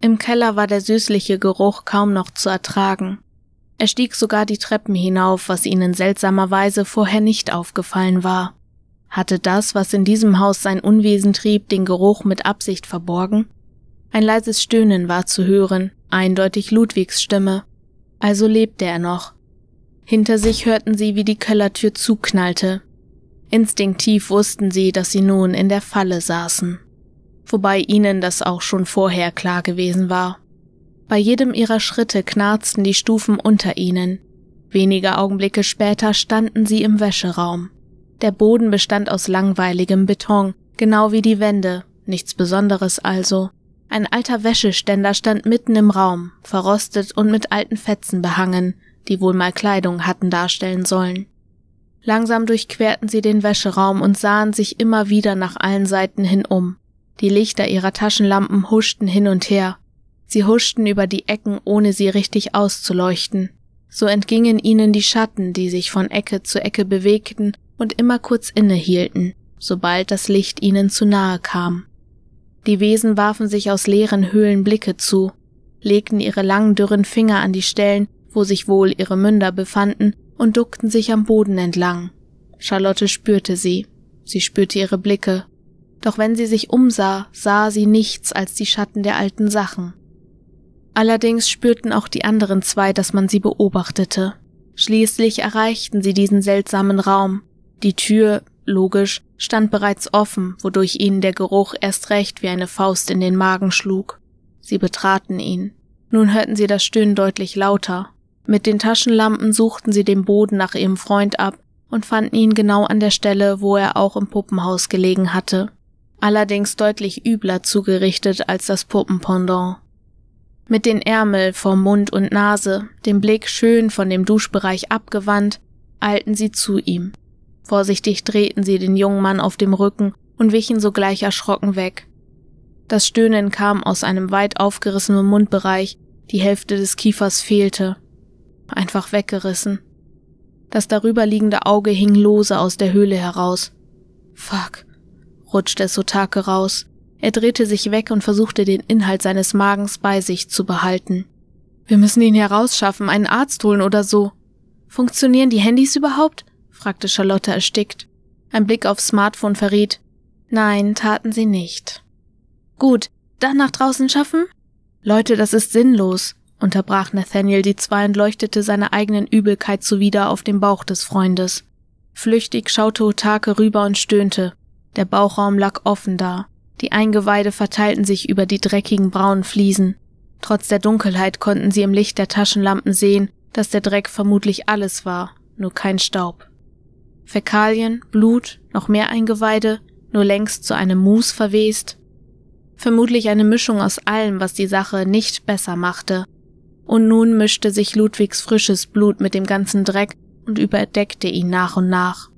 Im Keller war der süßliche Geruch kaum noch zu ertragen. Er stieg sogar die Treppen hinauf, was ihnen seltsamerweise vorher nicht aufgefallen war. Hatte das, was in diesem Haus sein Unwesen trieb, den Geruch mit Absicht verborgen? Ein leises Stöhnen war zu hören, eindeutig Ludwigs Stimme. Also lebte er noch. Hinter sich hörten sie, wie die Kellertür zuknallte. Instinktiv wussten sie, dass sie nun in der Falle saßen. Wobei ihnen das auch schon vorher klar gewesen war. Bei jedem ihrer Schritte knarzten die Stufen unter ihnen. Wenige Augenblicke später standen sie im Wäscheraum. Der Boden bestand aus langweiligem Beton, genau wie die Wände, nichts Besonderes also. Ein alter Wäscheständer stand mitten im Raum, verrostet und mit alten Fetzen behangen, die wohl mal Kleidung hatten darstellen sollen. Langsam durchquerten sie den Wäscheraum und sahen sich immer wieder nach allen Seiten hin um. Die Lichter ihrer Taschenlampen huschten hin und her, Sie huschten über die Ecken, ohne sie richtig auszuleuchten. So entgingen ihnen die Schatten, die sich von Ecke zu Ecke bewegten und immer kurz innehielten, sobald das Licht ihnen zu nahe kam. Die Wesen warfen sich aus leeren Höhlen Blicke zu, legten ihre langen dürren Finger an die Stellen, wo sich wohl ihre Münder befanden, und duckten sich am Boden entlang. Charlotte spürte sie, sie spürte ihre Blicke, doch wenn sie sich umsah, sah sie nichts als die Schatten der alten Sachen. Allerdings spürten auch die anderen zwei, dass man sie beobachtete. Schließlich erreichten sie diesen seltsamen Raum. Die Tür, logisch, stand bereits offen, wodurch ihnen der Geruch erst recht wie eine Faust in den Magen schlug. Sie betraten ihn. Nun hörten sie das Stöhnen deutlich lauter. Mit den Taschenlampen suchten sie den Boden nach ihrem Freund ab und fanden ihn genau an der Stelle, wo er auch im Puppenhaus gelegen hatte. Allerdings deutlich übler zugerichtet als das Puppenpendant. Mit den Ärmel vor Mund und Nase, den Blick schön von dem Duschbereich abgewandt, eilten sie zu ihm. Vorsichtig drehten sie den jungen Mann auf dem Rücken und wichen sogleich erschrocken weg. Das Stöhnen kam aus einem weit aufgerissenen Mundbereich, die Hälfte des Kiefers fehlte. Einfach weggerissen. Das darüberliegende Auge hing lose aus der Höhle heraus. Fuck, rutschte es Sotake raus. Er drehte sich weg und versuchte den Inhalt seines Magens bei sich zu behalten. Wir müssen ihn herausschaffen, einen Arzt holen oder so. Funktionieren die Handys überhaupt? fragte Charlotte erstickt. Ein Blick aufs Smartphone verriet. Nein, taten sie nicht. Gut, dann nach draußen schaffen? Leute, das ist sinnlos, unterbrach Nathaniel die zwei und leuchtete seiner eigenen Übelkeit zuwider auf dem Bauch des Freundes. Flüchtig schaute Otake rüber und stöhnte. Der Bauchraum lag offen da. Die Eingeweide verteilten sich über die dreckigen braunen Fliesen. Trotz der Dunkelheit konnten sie im Licht der Taschenlampen sehen, dass der Dreck vermutlich alles war, nur kein Staub. Fäkalien, Blut, noch mehr Eingeweide, nur längst zu einem Mus verwest. Vermutlich eine Mischung aus allem, was die Sache nicht besser machte. Und nun mischte sich Ludwigs frisches Blut mit dem ganzen Dreck und überdeckte ihn nach und nach.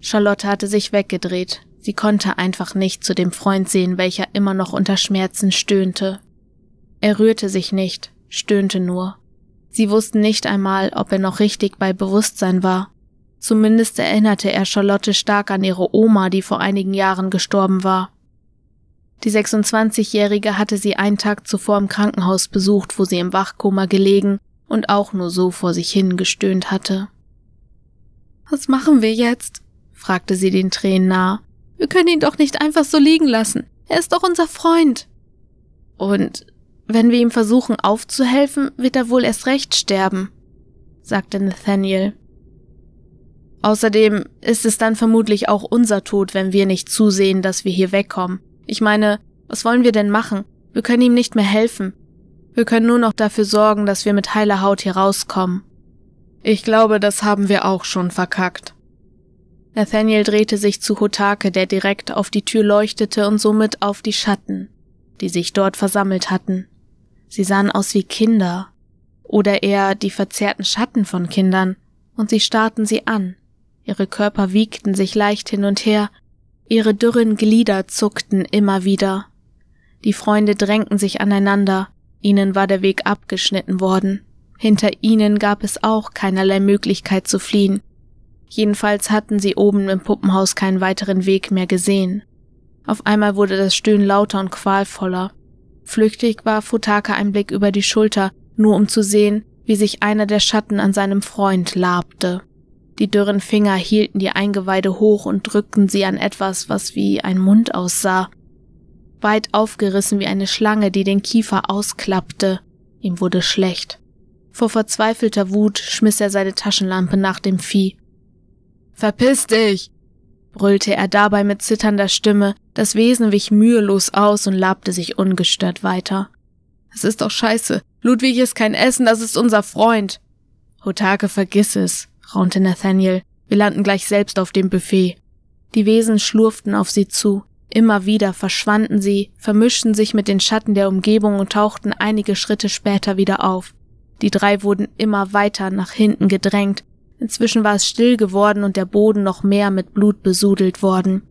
Charlotte hatte sich weggedreht, Sie konnte einfach nicht zu dem Freund sehen, welcher immer noch unter Schmerzen stöhnte. Er rührte sich nicht, stöhnte nur. Sie wussten nicht einmal, ob er noch richtig bei Bewusstsein war. Zumindest erinnerte er Charlotte stark an ihre Oma, die vor einigen Jahren gestorben war. Die 26-Jährige hatte sie einen Tag zuvor im Krankenhaus besucht, wo sie im Wachkoma gelegen und auch nur so vor sich hin gestöhnt hatte. Was machen wir jetzt? fragte sie den Tränen nah wir können ihn doch nicht einfach so liegen lassen. Er ist doch unser Freund. Und wenn wir ihm versuchen aufzuhelfen, wird er wohl erst recht sterben, sagte Nathaniel. Außerdem ist es dann vermutlich auch unser Tod, wenn wir nicht zusehen, dass wir hier wegkommen. Ich meine, was wollen wir denn machen? Wir können ihm nicht mehr helfen. Wir können nur noch dafür sorgen, dass wir mit heiler Haut hier rauskommen. Ich glaube, das haben wir auch schon verkackt. Nathaniel drehte sich zu Hotake, der direkt auf die Tür leuchtete und somit auf die Schatten, die sich dort versammelt hatten. Sie sahen aus wie Kinder, oder eher die verzerrten Schatten von Kindern, und sie starrten sie an. Ihre Körper wiegten sich leicht hin und her, ihre dürren Glieder zuckten immer wieder. Die Freunde drängten sich aneinander, ihnen war der Weg abgeschnitten worden. Hinter ihnen gab es auch keinerlei Möglichkeit zu fliehen, Jedenfalls hatten sie oben im Puppenhaus keinen weiteren Weg mehr gesehen. Auf einmal wurde das Stöhnen lauter und qualvoller. Flüchtig war Futaka ein Blick über die Schulter, nur um zu sehen, wie sich einer der Schatten an seinem Freund labte. Die dürren Finger hielten die Eingeweide hoch und drückten sie an etwas, was wie ein Mund aussah. Weit aufgerissen wie eine Schlange, die den Kiefer ausklappte. Ihm wurde schlecht. Vor verzweifelter Wut schmiss er seine Taschenlampe nach dem Vieh. Verpiss dich! brüllte er dabei mit zitternder Stimme, das Wesen wich mühelos aus und labte sich ungestört weiter. Es ist doch scheiße. Ludwig ist kein Essen, das ist unser Freund. Hotake, vergiss es, raunte Nathaniel. Wir landen gleich selbst auf dem Buffet. Die Wesen schlurften auf sie zu. Immer wieder verschwanden sie, vermischten sich mit den Schatten der Umgebung und tauchten einige Schritte später wieder auf. Die drei wurden immer weiter nach hinten gedrängt, Inzwischen war es still geworden und der Boden noch mehr mit Blut besudelt worden.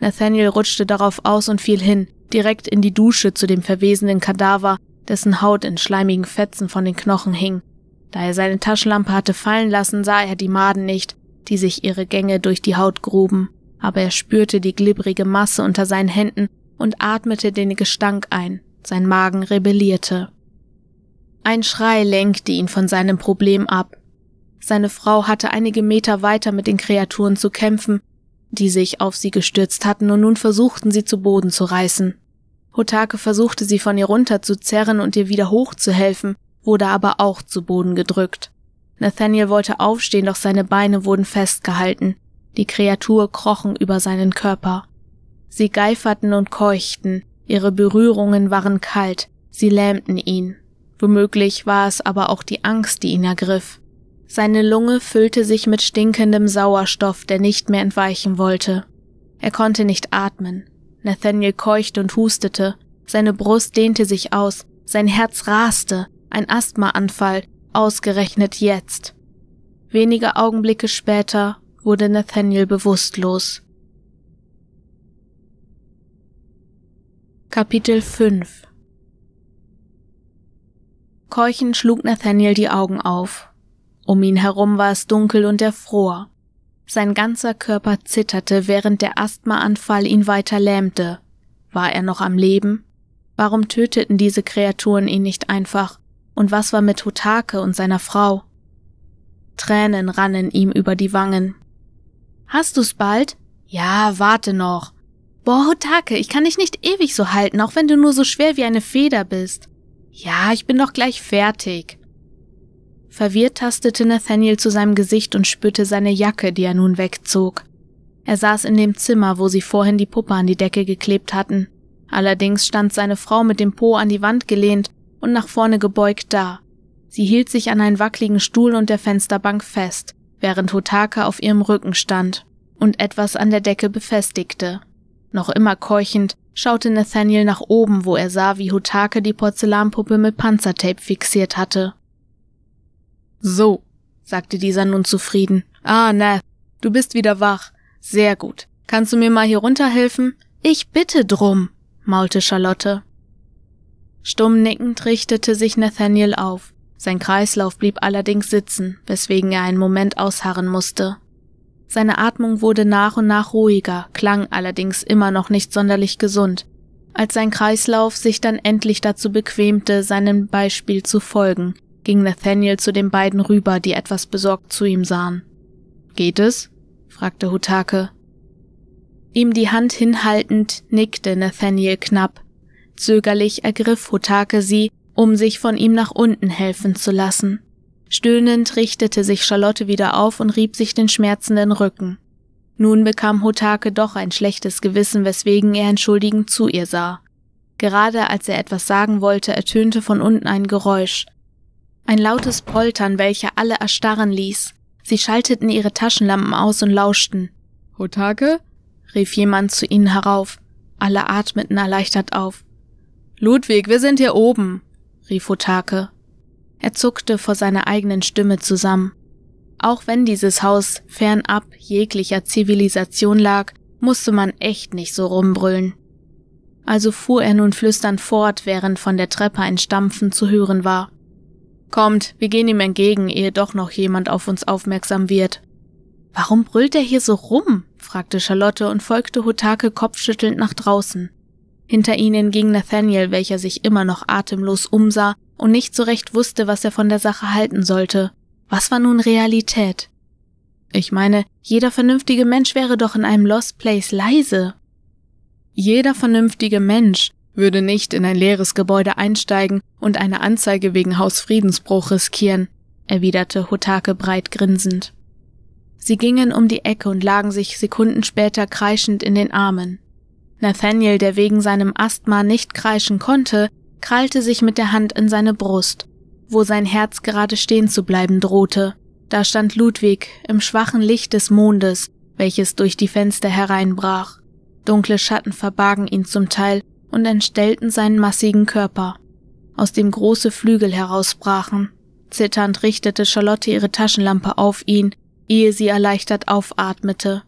Nathaniel rutschte darauf aus und fiel hin, direkt in die Dusche zu dem verwesenden Kadaver, dessen Haut in schleimigen Fetzen von den Knochen hing. Da er seine Taschenlampe hatte fallen lassen, sah er die Maden nicht, die sich ihre Gänge durch die Haut gruben, aber er spürte die glibbrige Masse unter seinen Händen und atmete den Gestank ein. Sein Magen rebellierte. Ein Schrei lenkte ihn von seinem Problem ab. Seine Frau hatte einige Meter weiter mit den Kreaturen zu kämpfen, die sich auf sie gestürzt hatten und nun versuchten, sie zu Boden zu reißen. Hotake versuchte, sie von ihr runterzuzerren und ihr wieder hochzuhelfen, wurde aber auch zu Boden gedrückt. Nathaniel wollte aufstehen, doch seine Beine wurden festgehalten. Die Kreatur krochen über seinen Körper. Sie geiferten und keuchten, ihre Berührungen waren kalt, sie lähmten ihn. Womöglich war es aber auch die Angst, die ihn ergriff. Seine Lunge füllte sich mit stinkendem Sauerstoff, der nicht mehr entweichen wollte. Er konnte nicht atmen. Nathaniel keuchte und hustete. Seine Brust dehnte sich aus. Sein Herz raste. Ein Asthmaanfall, ausgerechnet jetzt. Wenige Augenblicke später wurde Nathaniel bewusstlos. Kapitel 5 Keuchend schlug Nathaniel die Augen auf. Um ihn herum war es dunkel und er fror. Sein ganzer Körper zitterte, während der Asthmaanfall ihn weiter lähmte. War er noch am Leben? Warum töteten diese Kreaturen ihn nicht einfach? Und was war mit Hotake und seiner Frau? Tränen rannen ihm über die Wangen. Hast du's bald? Ja, warte noch. Boah, Hotake, ich kann dich nicht ewig so halten, auch wenn du nur so schwer wie eine Feder bist. Ja, ich bin doch gleich fertig. Verwirrt tastete Nathaniel zu seinem Gesicht und spürte seine Jacke, die er nun wegzog. Er saß in dem Zimmer, wo sie vorhin die Puppe an die Decke geklebt hatten. Allerdings stand seine Frau mit dem Po an die Wand gelehnt und nach vorne gebeugt da. Sie hielt sich an einen wackligen Stuhl und der Fensterbank fest, während Hotaka auf ihrem Rücken stand und etwas an der Decke befestigte. Noch immer keuchend schaute Nathaniel nach oben, wo er sah, wie Hotake die Porzellanpuppe mit Panzertape fixiert hatte. So, sagte dieser nun zufrieden. Ah, Nath, ne, du bist wieder wach. Sehr gut. Kannst du mir mal hier runterhelfen? Ich bitte drum, maulte Charlotte. Stumm nickend richtete sich Nathaniel auf. Sein Kreislauf blieb allerdings sitzen, weswegen er einen Moment ausharren musste. Seine Atmung wurde nach und nach ruhiger, klang allerdings immer noch nicht sonderlich gesund, als sein Kreislauf sich dann endlich dazu bequemte, seinem Beispiel zu folgen, ging Nathaniel zu den beiden rüber, die etwas besorgt zu ihm sahen. Geht es? fragte Hutake. Ihm die Hand hinhaltend nickte Nathaniel knapp. Zögerlich ergriff Hutake sie, um sich von ihm nach unten helfen zu lassen. Stöhnend richtete sich Charlotte wieder auf und rieb sich den schmerzenden Rücken. Nun bekam Hotake doch ein schlechtes Gewissen, weswegen er entschuldigend zu ihr sah. Gerade als er etwas sagen wollte, ertönte von unten ein Geräusch, ein lautes Poltern, welcher alle erstarren ließ. Sie schalteten ihre Taschenlampen aus und lauschten. Hotake? rief jemand zu ihnen herauf. Alle atmeten erleichtert auf. Ludwig, wir sind hier oben, rief Hotake. Er zuckte vor seiner eigenen Stimme zusammen. Auch wenn dieses Haus fernab jeglicher Zivilisation lag, musste man echt nicht so rumbrüllen. Also fuhr er nun flüsternd fort, während von der Treppe ein Stampfen zu hören war. Kommt, wir gehen ihm entgegen, ehe doch noch jemand auf uns aufmerksam wird. Warum brüllt er hier so rum? fragte Charlotte und folgte Hotake kopfschüttelnd nach draußen. Hinter ihnen ging Nathaniel, welcher sich immer noch atemlos umsah und nicht so recht wusste, was er von der Sache halten sollte. Was war nun Realität? Ich meine, jeder vernünftige Mensch wäre doch in einem Lost Place leise. Jeder vernünftige Mensch würde nicht in ein leeres Gebäude einsteigen und eine Anzeige wegen Hausfriedensbruch riskieren, erwiderte Hotake breit grinsend. Sie gingen um die Ecke und lagen sich Sekunden später kreischend in den Armen. Nathaniel, der wegen seinem Asthma nicht kreischen konnte, krallte sich mit der Hand in seine Brust, wo sein Herz gerade stehen zu bleiben drohte. Da stand Ludwig im schwachen Licht des Mondes, welches durch die Fenster hereinbrach. Dunkle Schatten verbargen ihn zum Teil und entstellten seinen massigen Körper, aus dem große Flügel herausbrachen. Zitternd richtete Charlotte ihre Taschenlampe auf ihn, ehe sie erleichtert aufatmete.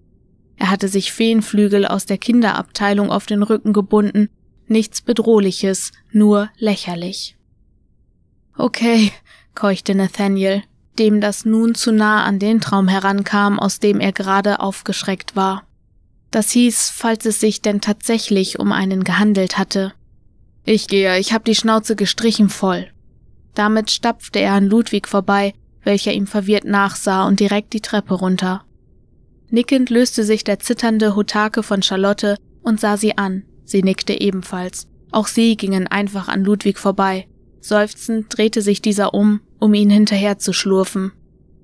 Er hatte sich Feenflügel aus der Kinderabteilung auf den Rücken gebunden, nichts Bedrohliches, nur lächerlich. Okay, keuchte Nathaniel, dem das nun zu nah an den Traum herankam, aus dem er gerade aufgeschreckt war. Das hieß, falls es sich denn tatsächlich um einen gehandelt hatte. Ich gehe, ich hab die Schnauze gestrichen voll. Damit stapfte er an Ludwig vorbei, welcher ihm verwirrt nachsah und direkt die Treppe runter. Nickend löste sich der zitternde Hutake von Charlotte und sah sie an. Sie nickte ebenfalls. Auch sie gingen einfach an Ludwig vorbei. Seufzend drehte sich dieser um, um ihn hinterher zu schlurfen.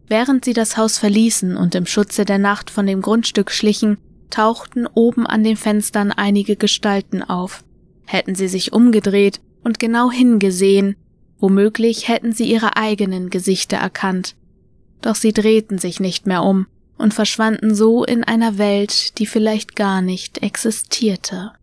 Während sie das Haus verließen und im Schutze der Nacht von dem Grundstück schlichen, tauchten oben an den Fenstern einige Gestalten auf. Hätten sie sich umgedreht und genau hingesehen, womöglich hätten sie ihre eigenen Gesichter erkannt. Doch sie drehten sich nicht mehr um und verschwanden so in einer Welt, die vielleicht gar nicht existierte.